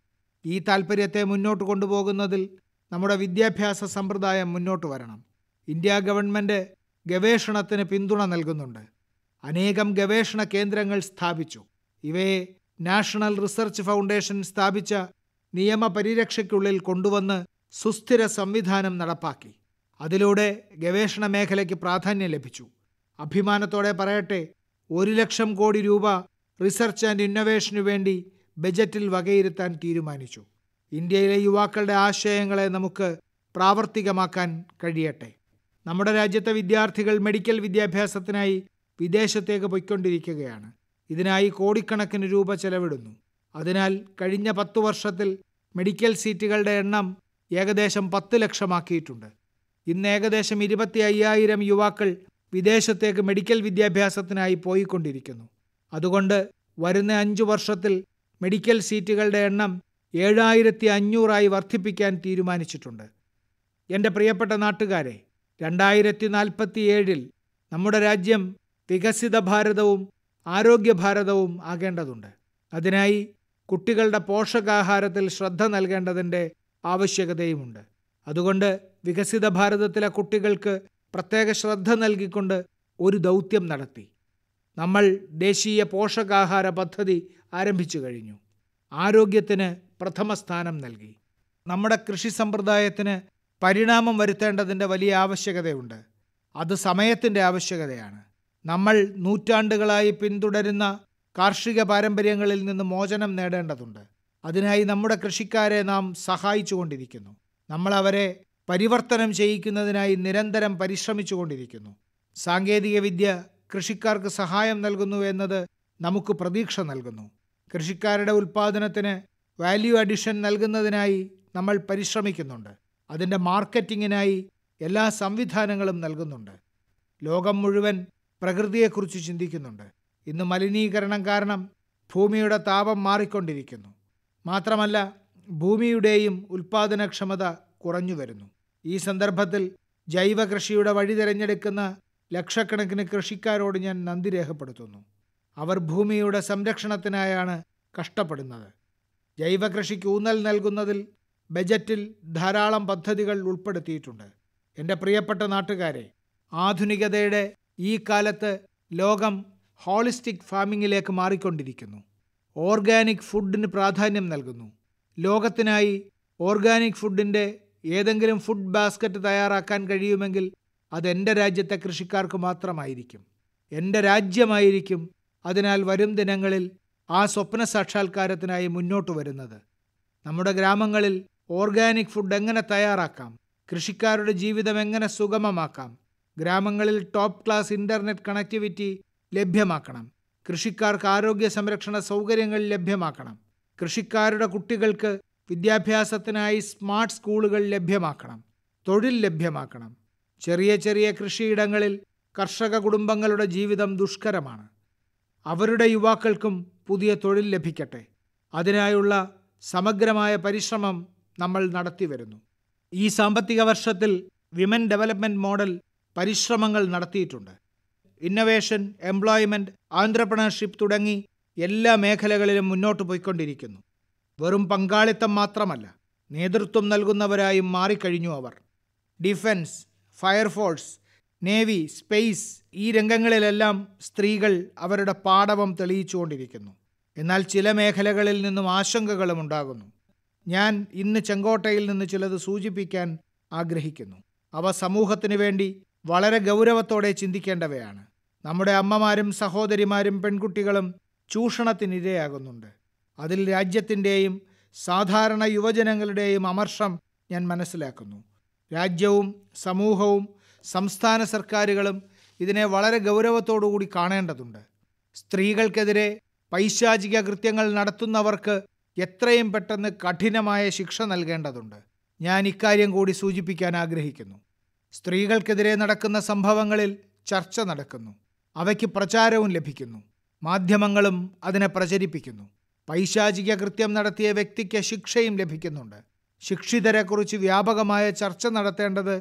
ഈ താൽപ്പര്യത്തെ മുന്നോട്ട് കൊണ്ടുപോകുന്നതിൽ നമ്മുടെ വിദ്യാഭ്യാസ സമ്പ്രദായം മുന്നോട്ട് വരണം ഇന്ത്യ ഗവൺമെൻറ് ഗവേഷണത്തിന് പിന്തുണ നൽകുന്നുണ്ട് അനേകം ഗവേഷണ കേന്ദ്രങ്ങൾ സ്ഥാപിച്ചു ഇവയെ നാഷണൽ റിസർച്ച് ഫൗണ്ടേഷൻ സ്ഥാപിച്ച നിയമപരിരക്ഷയ്ക്കുള്ളിൽ കൊണ്ടുവന്ന് സുസ്ഥിര സംവിധാനം നടപ്പാക്കി അതിലൂടെ ഗവേഷണ മേഖലയ്ക്ക് പ്രാധാന്യം ലഭിച്ചു അഭിമാനത്തോടെ പറയട്ടെ ഒരു ലക്ഷം കോടി രൂപ റിസർച്ച് ആൻഡ് ഇന്നൊവേഷനു വേണ്ടി ബജറ്റിൽ വകയിരുത്താൻ തീരുമാനിച്ചു ഇന്ത്യയിലെ യുവാക്കളുടെ ആശയങ്ങളെ നമുക്ക് പ്രാവർത്തികമാക്കാൻ കഴിയട്ടെ നമ്മുടെ രാജ്യത്തെ വിദ്യാർത്ഥികൾ മെഡിക്കൽ വിദ്യാഭ്യാസത്തിനായി വിദേശത്തേക്ക് പോയിക്കൊണ്ടിരിക്കുകയാണ് ഇതിനായി കോടിക്കണക്കിന് രൂപ ചെലവിടുന്നു അതിനാൽ കഴിഞ്ഞ പത്ത് വർഷത്തിൽ മെഡിക്കൽ സീറ്റുകളുടെ എണ്ണം ഏകദേശം പത്ത് ലക്ഷമാക്കിയിട്ടുണ്ട് ഇന്ന് ഏകദേശം ഇരുപത്തി അയ്യായിരം യുവാക്കൾ വിദേശത്തേക്ക് മെഡിക്കൽ വിദ്യാഭ്യാസത്തിനായി പോയിക്കൊണ്ടിരിക്കുന്നു അതുകൊണ്ട് വരുന്ന അഞ്ചു വർഷത്തിൽ മെഡിക്കൽ സീറ്റുകളുടെ എണ്ണം ഏഴായിരത്തി അഞ്ഞൂറായി വർദ്ധിപ്പിക്കാൻ തീരുമാനിച്ചിട്ടുണ്ട് എൻ്റെ പ്രിയപ്പെട്ട നാട്ടുകാരെ രണ്ടായിരത്തി നാൽപ്പത്തി ഏഴിൽ നമ്മുടെ രാജ്യം വികസിത ഭാരതവും ആരോഗ്യ ഭാരതവും ആകേണ്ടതുണ്ട് അതിനായി കുട്ടികളുടെ പോഷകാഹാരത്തിൽ ശ്രദ്ധ നൽകേണ്ടതിൻ്റെ ആവശ്യകതയുമുണ്ട് അതുകൊണ്ട് വികസിത ഭാരതത്തിലെ കുട്ടികൾക്ക് പ്രത്യേക ശ്രദ്ധ നൽകിക്കൊണ്ട് ഒരു ദൗത്യം നടത്തി നമ്മൾ ദേശീയ പോഷകാഹാര പദ്ധതി ആരംഭിച്ചു കഴിഞ്ഞു ആരോഗ്യത്തിന് പ്രഥമ സ്ഥാനം നൽകി നമ്മുടെ കൃഷി സമ്പ്രദായത്തിന് പരിണാമം വരുത്തേണ്ടതിൻ്റെ വലിയ ആവശ്യകതയുണ്ട് അത് സമയത്തിൻ്റെ ആവശ്യകതയാണ് നമ്മൾ നൂറ്റാണ്ടുകളായി പിന്തുടരുന്ന കാർഷിക പാരമ്പര്യങ്ങളിൽ നിന്ന് മോചനം നേടേണ്ടതുണ്ട് അതിനായി നമ്മുടെ കൃഷിക്കാരെ നാം സഹായിച്ചുകൊണ്ടിരിക്കുന്നു നമ്മൾ അവരെ പരിവർത്തനം ചെയ്യിക്കുന്നതിനായി നിരന്തരം പരിശ്രമിച്ചുകൊണ്ടിരിക്കുന്നു സാങ്കേതികവിദ്യ കൃഷിക്കാർക്ക് സഹായം നൽകുന്നു എന്നത് നമുക്ക് പ്രതീക്ഷ നൽകുന്നു കൃഷിക്കാരുടെ ഉൽപ്പാദനത്തിന് വാല്യൂ അഡിഷൻ നൽകുന്നതിനായി നമ്മൾ പരിശ്രമിക്കുന്നുണ്ട് അതിൻ്റെ മാർക്കറ്റിങ്ങിനായി എല്ലാ സംവിധാനങ്ങളും നൽകുന്നുണ്ട് ലോകം മുഴുവൻ പ്രകൃതിയെക്കുറിച്ച് ചിന്തിക്കുന്നുണ്ട് ഇന്ന് മലിനീകരണം കാരണം ഭൂമിയുടെ താപം മാറിക്കൊണ്ടിരിക്കുന്നു മാത്രമല്ല ഭൂമിയുടെയും ഉൽപ്പാദനക്ഷമത കുറഞ്ഞു വരുന്നു ഈ സന്ദർഭത്തിൽ ജൈവ കൃഷിയുടെ വഴി തിരഞ്ഞെടുക്കുന്ന ലക്ഷക്കണക്കിന് കൃഷിക്കാരോട് ഞാൻ നന്ദി രേഖപ്പെടുത്തുന്നു അവർ ഭൂമിയുടെ സംരക്ഷണത്തിനായാണ് കഷ്ടപ്പെടുന്നത് ജൈവ കൃഷിക്ക് ഊന്നൽ നൽകുന്നതിൽ ബജറ്റിൽ ധാരാളം പദ്ധതികൾ ഉൾപ്പെടുത്തിയിട്ടുണ്ട് എൻ്റെ പ്രിയപ്പെട്ട നാട്ടുകാരെ ആധുനികതയുടെ ഈ കാലത്ത് ലോകം ഹോളിസ്റ്റിക് ഫാമിങ്ങിലേക്ക് മാറിക്കൊണ്ടിരിക്കുന്നു ഓർഗാനിക് ഫുഡിന് പ്രാധാന്യം നൽകുന്നു ലോകത്തിനായി ഓർഗാനിക് ഫുഡിൻ്റെ ഏതെങ്കിലും ഫുഡ് ബാസ്ക്കറ്റ് തയ്യാറാക്കാൻ കഴിയുമെങ്കിൽ അത് എൻ്റെ രാജ്യത്തെ കൃഷിക്കാർക്ക് മാത്രമായിരിക്കും എൻ്റെ രാജ്യമായിരിക്കും അതിനാൽ വരും ദിനങ്ങളിൽ ആ സ്വപ്ന സാക്ഷാത്കാരത്തിനായി മുന്നോട്ട് വരുന്നത് നമ്മുടെ ഗ്രാമങ്ങളിൽ ഓർഗാനിക് ഫുഡ് എങ്ങനെ തയ്യാറാക്കാം കൃഷിക്കാരുടെ ജീവിതം എങ്ങനെ സുഗമമാക്കാം ഗ്രാമങ്ങളിൽ ടോപ്പ് ക്ലാസ് ഇൻ്റർനെറ്റ് കണക്ടിവിറ്റി ലഭ്യമാക്കണം കൃഷിക്കാർക്ക് ആരോഗ്യ സംരക്ഷണ സൗകര്യങ്ങൾ ലഭ്യമാക്കണം കൃഷിക്കാരുടെ കുട്ടികൾക്ക് വിദ്യാഭ്യാസത്തിനായി സ്മാർട്ട് സ്കൂളുകൾ ലഭ്യമാക്കണം തൊഴിൽ ലഭ്യമാക്കണം ചെറിയ ചെറിയ കൃഷിയിടങ്ങളിൽ കർഷക കുടുംബങ്ങളുടെ ജീവിതം ദുഷ്കരമാണ് അവരുടെ യുവാക്കൾക്കും പുതിയ തൊഴിൽ ലഭിക്കട്ടെ അതിനായുള്ള സമഗ്രമായ പരിശ്രമം നമ്മൾ നടത്തി വരുന്നു ഈ സാമ്പത്തിക വർഷത്തിൽ വിമൻ ഡെവലപ്മെൻറ്റ് മോഡൽ പരിശ്രമങ്ങൾ നടത്തിയിട്ടുണ്ട് ഇന്നവേഷൻ എംപ്ലോയ്മെൻറ്റ് ആന്റർപ്രണർഷിപ്പ് തുടങ്ങി എല്ലാ മേഖലകളിലും മുന്നോട്ട് പോയിക്കൊണ്ടിരിക്കുന്നു വെറും പങ്കാളിത്തം മാത്രമല്ല നേതൃത്വം നൽകുന്നവരായും മാറിക്കഴിഞ്ഞു അവർ ഡിഫൻസ് ഫയർഫോഴ്സ് നേവി സ്പേസ് ഈ രംഗങ്ങളിലെല്ലാം സ്ത്രീകൾ അവരുടെ പാടവം തെളിയിച്ചുകൊണ്ടിരിക്കുന്നു എന്നാൽ ചില മേഖലകളിൽ നിന്നും ആശങ്കകളും ഉണ്ടാകുന്നു ഞാൻ ഇന്ന് ചെങ്കോട്ടയിൽ നിന്ന് ചിലത് സൂചിപ്പിക്കാൻ ആഗ്രഹിക്കുന്നു അവ സമൂഹത്തിനു വേണ്ടി വളരെ ഗൗരവത്തോടെ ചിന്തിക്കേണ്ടവയാണ് നമ്മുടെ അമ്മമാരും സഹോദരിമാരും പെൺകുട്ടികളും ചൂഷണത്തിനിരയാകുന്നുണ്ട് അതിൽ രാജ്യത്തിൻ്റെയും സാധാരണ യുവജനങ്ങളുടെയും അമർഷം ഞാൻ മനസ്സിലാക്കുന്നു രാജ്യവും സമൂഹവും സംസ്ഥാന സർക്കാരുകളും ഇതിനെ വളരെ ഗൗരവത്തോടുകൂടി കാണേണ്ടതുണ്ട് സ്ത്രീകൾക്കെതിരെ പൈശാചിക കൃത്യങ്ങൾ നടത്തുന്നവർക്ക് എത്രയും പെട്ടെന്ന് കഠിനമായ ശിക്ഷ നൽകേണ്ടതുണ്ട് ഞാൻ ഇക്കാര്യം കൂടി സൂചിപ്പിക്കാൻ ആഗ്രഹിക്കുന്നു സ്ത്രീകൾക്കെതിരെ നടക്കുന്ന സംഭവങ്ങളിൽ ചർച്ച നടക്കുന്നു അവയ്ക്ക് പ്രചാരവും ലഭിക്കുന്നു മാധ്യമങ്ങളും അതിനെ പ്രചരിപ്പിക്കുന്നു പൈശാചിക കൃത്യം നടത്തിയ വ്യക്തിക്ക് ശിക്ഷയും ലഭിക്കുന്നുണ്ട് ശിക്ഷിതരെക്കുറിച്ച് വ്യാപകമായ ചർച്ച നടത്തേണ്ടത്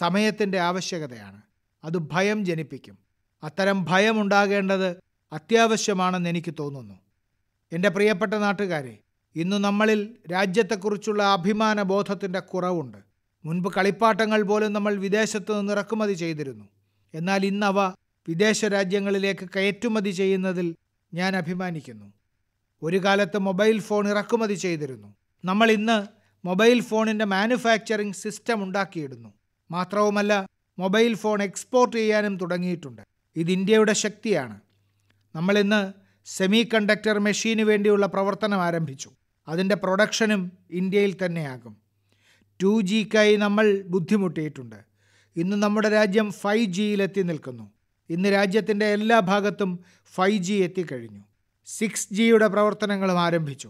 സമയത്തിൻ്റെ ആവശ്യകതയാണ് അത് ഭയം ജനിപ്പിക്കും അത്തരം ഭയമുണ്ടാകേണ്ടത് അത്യാവശ്യമാണെന്ന് എനിക്ക് തോന്നുന്നു എൻ്റെ പ്രിയപ്പെട്ട നാട്ടുകാരെ ഇന്ന് നമ്മളിൽ രാജ്യത്തെക്കുറിച്ചുള്ള അഭിമാന ബോധത്തിൻ്റെ കുറവുണ്ട് മുൻപ് കളിപ്പാട്ടങ്ങൾ പോലും നമ്മൾ വിദേശത്ത് നിന്ന് ഇറക്കുമതി ചെയ്തിരുന്നു എന്നാൽ ഇന്നവ വിദേശ രാജ്യങ്ങളിലേക്ക് കയറ്റുമതി ചെയ്യുന്നതിൽ ഞാൻ അഭിമാനിക്കുന്നു ഒരു കാലത്ത് മൊബൈൽ ഫോൺ ഇറക്കുമതി ചെയ്തിരുന്നു നമ്മൾ ഇന്ന് മൊബൈൽ ഫോണിൻ്റെ മാനുഫാക്ചറിംഗ് സിസ്റ്റം ഉണ്ടാക്കിയിടുന്നു മാത്രവുമല്ല മൊബൈൽ ഫോൺ എക്സ്പോർട്ട് ചെയ്യാനും തുടങ്ങിയിട്ടുണ്ട് ഇത് ഇന്ത്യയുടെ ശക്തിയാണ് നമ്മളിന്ന് സെമി കണ്ടക്ടർ മെഷീന് വേണ്ടിയുള്ള പ്രവർത്തനം ആരംഭിച്ചു അതിൻ്റെ പ്രൊഡക്ഷനും ഇന്ത്യയിൽ തന്നെയാകും ടു ജിക്കായി നമ്മൾ ബുദ്ധിമുട്ടിയിട്ടുണ്ട് ഇന്ന് നമ്മുടെ രാജ്യം ഫൈവ് ജിയിലെത്തി നിൽക്കുന്നു ഇന്ന് രാജ്യത്തിൻ്റെ എല്ലാ ഭാഗത്തും ഫൈവ് ജി എത്തിക്കഴിഞ്ഞു സിക്സ് ജിയുടെ പ്രവർത്തനങ്ങളും ആരംഭിച്ചു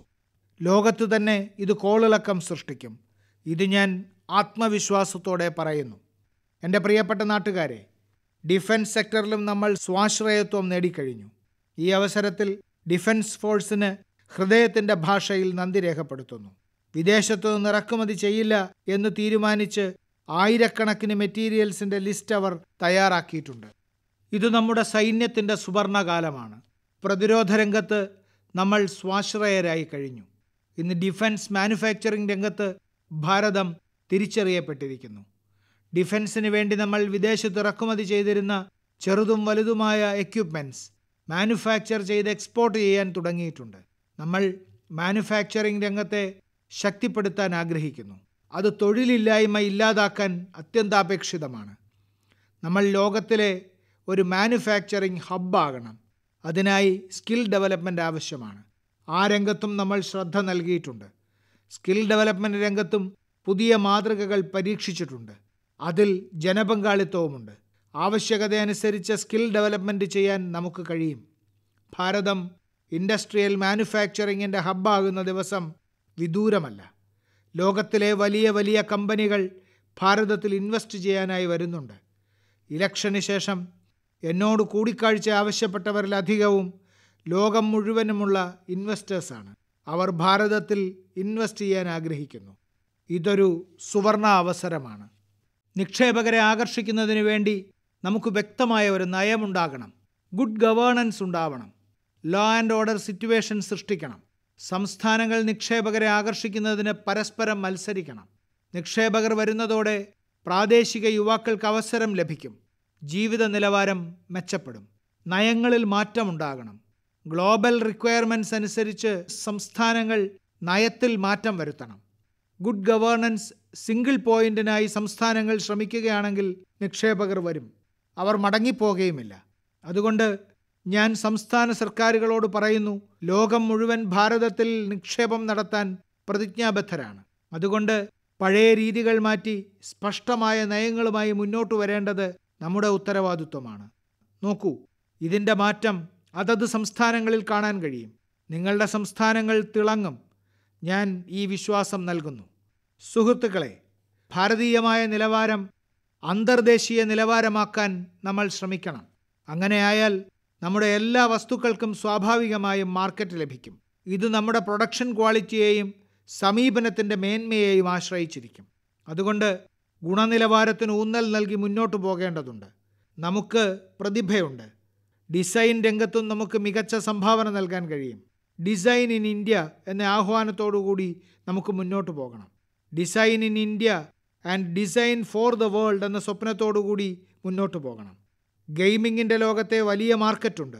ലോകത്ത് തന്നെ ഇത് കോളിളക്കം സൃഷ്ടിക്കും ഇത് ഞാൻ ആത്മവിശ്വാസത്തോടെ പറയുന്നു എൻ്റെ പ്രിയപ്പെട്ട നാട്ടുകാരെ ഡിഫൻസ് സെക്ടറിലും നമ്മൾ സ്വാശ്രയത്വം നേടിക്കഴിഞ്ഞു ഈ അവസരത്തിൽ ഡിഫൻസ് ഫോഴ്സിന് ഹൃദയത്തിൻ്റെ ഭാഷയിൽ നന്ദി രേഖപ്പെടുത്തുന്നു വിദേശത്തു നിന്ന് ഇറക്കുമതി ചെയ്യില്ല എന്ന് തീരുമാനിച്ച് ആയിരക്കണക്കിന് മെറ്റീരിയൽസിൻ്റെ ലിസ്റ്റ് അവർ തയ്യാറാക്കിയിട്ടുണ്ട് ഇത് നമ്മുടെ സൈന്യത്തിൻ്റെ സുവർണകാലമാണ് പ്രതിരോധ രംഗത്ത് നമ്മൾ സ്വാശ്രയരായി കഴിഞ്ഞു ഇന്ന് ഡിഫൻസ് മാനുഫാക്ചറിംഗ് രംഗത്ത് ഭാരതം തിരിച്ചറിയപ്പെട്ടിരിക്കുന്നു ഡിഫൻസിന് വേണ്ടി നമ്മൾ വിദേശത്ത് ഇറക്കുമതി ചെയ്തിരുന്ന ചെറുതും വലുതുമായ എക്യുപ്മെൻറ്റ്സ് മാനുഫാക്ചർ ചെയ്ത് എക്സ്പോർട്ട് ചെയ്യാൻ തുടങ്ങിയിട്ടുണ്ട് നമ്മൾ മാനുഫാക്ചറിംഗ് രംഗത്തെ ശക്തിപ്പെടുത്താൻ ആഗ്രഹിക്കുന്നു അത് തൊഴിലില്ലായ്മ ഇല്ലാതാക്കാൻ അത്യന്താപേക്ഷിതമാണ് നമ്മൾ ലോകത്തിലെ ഒരു മാനുഫാക്ചറിംഗ് ഹബ്ബാകണം അതിനായി സ്കിൽ ഡെവലപ്മെൻ്റ് ആവശ്യമാണ് ആ രംഗത്തും നമ്മൾ ശ്രദ്ധ നൽകിയിട്ടുണ്ട് സ്കിൽ ഡെവലപ്മെൻ്റ് രംഗത്തും പുതിയ മാതൃകകൾ പരീക്ഷിച്ചിട്ടുണ്ട് അതിൽ ജനപങ്കാളിത്തവുമുണ്ട് അനുസരിച്ച് സ്കിൽ ഡെവലപ്മെൻറ്റ് ചെയ്യാൻ നമുക്ക് കഴിയും ഭാരതം ഇൻഡസ്ട്രിയൽ മാനുഫാക്ചറിങ്ങിൻ്റെ ഹബ്ബാകുന്ന ദിവസം വിദൂരമല്ല ലോകത്തിലെ വലിയ വലിയ കമ്പനികൾ ഭാരതത്തിൽ ഇൻവെസ്റ്റ് ചെയ്യാനായി വരുന്നുണ്ട് ഇലക്ഷന് ശേഷം എന്നോട് കൂടിക്കാഴ്ച ആവശ്യപ്പെട്ടവരിലധികവും ലോകം മുഴുവനുമുള്ള ഇൻവെസ്റ്റേഴ്സാണ് അവർ ഭാരതത്തിൽ ഇൻവെസ്റ്റ് ചെയ്യാൻ ആഗ്രഹിക്കുന്നു ഇതൊരു സുവർണ അവസരമാണ് നിക്ഷേപകരെ ആകർഷിക്കുന്നതിന് വേണ്ടി നമുക്ക് വ്യക്തമായ ഒരു നയമുണ്ടാകണം ഗുഡ് ഗവേണൻസ് ഉണ്ടാവണം ലോ ആൻഡ് ഓർഡർ സിറ്റുവേഷൻ സൃഷ്ടിക്കണം സംസ്ഥാനങ്ങൾ നിക്ഷേപകരെ ആകർഷിക്കുന്നതിന് പരസ്പരം മത്സരിക്കണം നിക്ഷേപകർ വരുന്നതോടെ പ്രാദേശിക യുവാക്കൾക്ക് അവസരം ലഭിക്കും ജീവിത നിലവാരം മെച്ചപ്പെടും നയങ്ങളിൽ മാറ്റമുണ്ടാകണം ഗ്ലോബൽ റിക്വയർമെൻസ് അനുസരിച്ച് സംസ്ഥാനങ്ങൾ നയത്തിൽ മാറ്റം വരുത്തണം ഗുഡ് ഗവേണൻസ് സിംഗിൾ പോയിന്റിനായി സംസ്ഥാനങ്ങൾ ശ്രമിക്കുകയാണെങ്കിൽ നിക്ഷേപകർ വരും അവർ മടങ്ങിപ്പോകുകയുമില്ല അതുകൊണ്ട് ഞാൻ സംസ്ഥാന സർക്കാരുകളോട് പറയുന്നു ലോകം മുഴുവൻ ഭാരതത്തിൽ നിക്ഷേപം നടത്താൻ പ്രതിജ്ഞാബദ്ധരാണ് അതുകൊണ്ട് പഴയ രീതികൾ മാറ്റി സ്പഷ്ടമായ നയങ്ങളുമായി മുന്നോട്ട് വരേണ്ടത് നമ്മുടെ ഉത്തരവാദിത്വമാണ് നോക്കൂ ഇതിൻ്റെ മാറ്റം അതത് സംസ്ഥാനങ്ങളിൽ കാണാൻ കഴിയും നിങ്ങളുടെ സംസ്ഥാനങ്ങൾ തിളങ്ങും ഞാൻ ഈ വിശ്വാസം നൽകുന്നു സുഹൃത്തുക്കളെ ഭാരതീയമായ നിലവാരം അന്തർദേശീയ നിലവാരമാക്കാൻ നമ്മൾ ശ്രമിക്കണം അങ്ങനെയായാൽ നമ്മുടെ എല്ലാ വസ്തുക്കൾക്കും സ്വാഭാവികമായും മാർക്കറ്റ് ലഭിക്കും ഇത് നമ്മുടെ പ്രൊഡക്ഷൻ ക്വാളിറ്റിയെയും സമീപനത്തിൻ്റെ മേന്മയെയും ആശ്രയിച്ചിരിക്കും അതുകൊണ്ട് ഗുണനിലവാരത്തിന് ഊന്നൽ നൽകി മുന്നോട്ട് പോകേണ്ടതുണ്ട് നമുക്ക് പ്രതിഭയുണ്ട് ഡിസൈൻ രംഗത്തും നമുക്ക് മികച്ച സംഭാവന നൽകാൻ കഴിയും ഡിസൈൻ ഇൻ ഇന്ത്യ എന്ന ആഹ്വാനത്തോടുകൂടി നമുക്ക് മുന്നോട്ട് പോകണം design in India and design for the world എന്ന സ്വപ്നത്തോടുകൂടി മുന്നോട്ട് പോകണം ഗെയിമിങ്ങിൻ്റെ ലോകത്തെ വലിയ മാർക്കറ്റുണ്ട്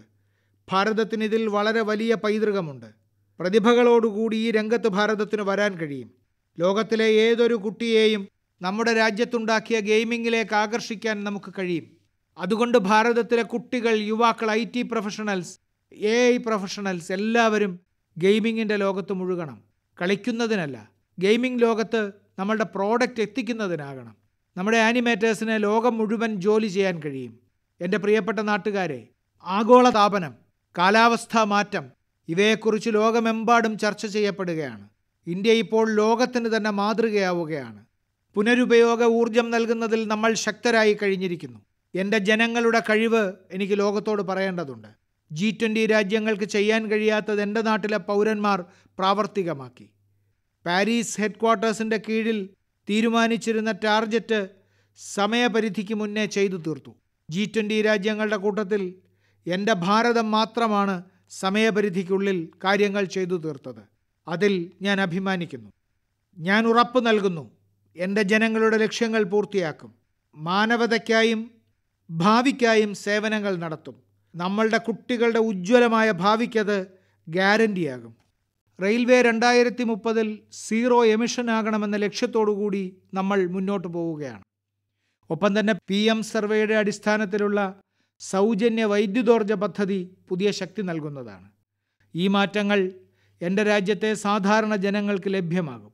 ഭാരതത്തിന് ഇതിൽ വളരെ വലിയ പൈതൃകമുണ്ട് പ്രതിഭകളോടുകൂടി ഈ രംഗത്ത് ഭാരതത്തിന് വരാൻ കഴിയും ലോകത്തിലെ ഏതൊരു കുട്ടിയെയും നമ്മുടെ രാജ്യത്തുണ്ടാക്കിയ ഗെയിമിങ്ങിലേക്ക് ആകർഷിക്കാൻ നമുക്ക് കഴിയും അതുകൊണ്ട് ഭാരതത്തിലെ കുട്ടികൾ യുവാക്കൾ I T professionals A I professionals എല്ലാവരും ഗെയിമിങ്ങിൻ്റെ ലോകത്ത് മുഴുകണം കളിക്കുന്നതിനല്ല ഗെയിമിംഗ് ലോകത്ത് നമ്മളുടെ പ്രോഡക്റ്റ് എത്തിക്കുന്നതിനാകണം നമ്മുടെ ആനിമേറ്റേഴ്സിനെ ലോകം മുഴുവൻ ജോലി ചെയ്യാൻ കഴിയും എൻ്റെ പ്രിയപ്പെട്ട നാട്ടുകാരെ ആഗോള താപനം കാലാവസ്ഥാ മാറ്റം ഇവയെക്കുറിച്ച് ലോകമെമ്പാടും ചർച്ച ചെയ്യപ്പെടുകയാണ് ഇന്ത്യ ഇപ്പോൾ ലോകത്തിന് തന്നെ മാതൃകയാവുകയാണ് പുനരുപയോഗ ഊർജം നൽകുന്നതിൽ നമ്മൾ ശക്തരായി കഴിഞ്ഞിരിക്കുന്നു എൻ്റെ ജനങ്ങളുടെ കഴിവ് എനിക്ക് ലോകത്തോട് പറയേണ്ടതുണ്ട് ജി ട്വൻ്റി രാജ്യങ്ങൾക്ക് ചെയ്യാൻ കഴിയാത്തത് എൻ്റെ നാട്ടിലെ പൗരന്മാർ പ്രാവർത്തികമാക്കി പാരീസ് ഹെഡ്ക്വാർട്ടേഴ്സിന്റെ കീഴിൽ തീരുമാനിച്ചിരുന്ന ടാർജറ്റ് സമയപരിധിക്ക് മുന്നേ ചെയ്തു തീർത്തു ജി ട്വൻ്റി രാജ്യങ്ങളുടെ കൂട്ടത്തിൽ എൻ്റെ ഭാരതം മാത്രമാണ് സമയപരിധിക്കുള്ളിൽ കാര്യങ്ങൾ ചെയ്തു തീർത്തത് അതിൽ ഞാൻ അഭിമാനിക്കുന്നു ഞാൻ ഉറപ്പ് നൽകുന്നു എൻ്റെ ജനങ്ങളുടെ ലക്ഷ്യങ്ങൾ പൂർത്തിയാക്കും മാനവതയ്ക്കായും ഭാവിക്കായും സേവനങ്ങൾ നടത്തും നമ്മളുടെ കുട്ടികളുടെ ഉജ്ജ്വലമായ ഭാവിക്കത് ഗ്യാരൻ്റിയാകും റെയിൽവേ രണ്ടായിരത്തി മുപ്പതിൽ സീറോ എമിഷൻ ആകണമെന്ന ലക്ഷ്യത്തോടുകൂടി നമ്മൾ മുന്നോട്ട് പോവുകയാണ് ഒപ്പം തന്നെ പി എം സർവേയുടെ അടിസ്ഥാനത്തിലുള്ള സൗജന്യ വൈദ്യുതോർജ പദ്ധതി പുതിയ ശക്തി നൽകുന്നതാണ് ഈ മാറ്റങ്ങൾ എൻ്റെ രാജ്യത്തെ സാധാരണ ജനങ്ങൾക്ക് ലഭ്യമാകും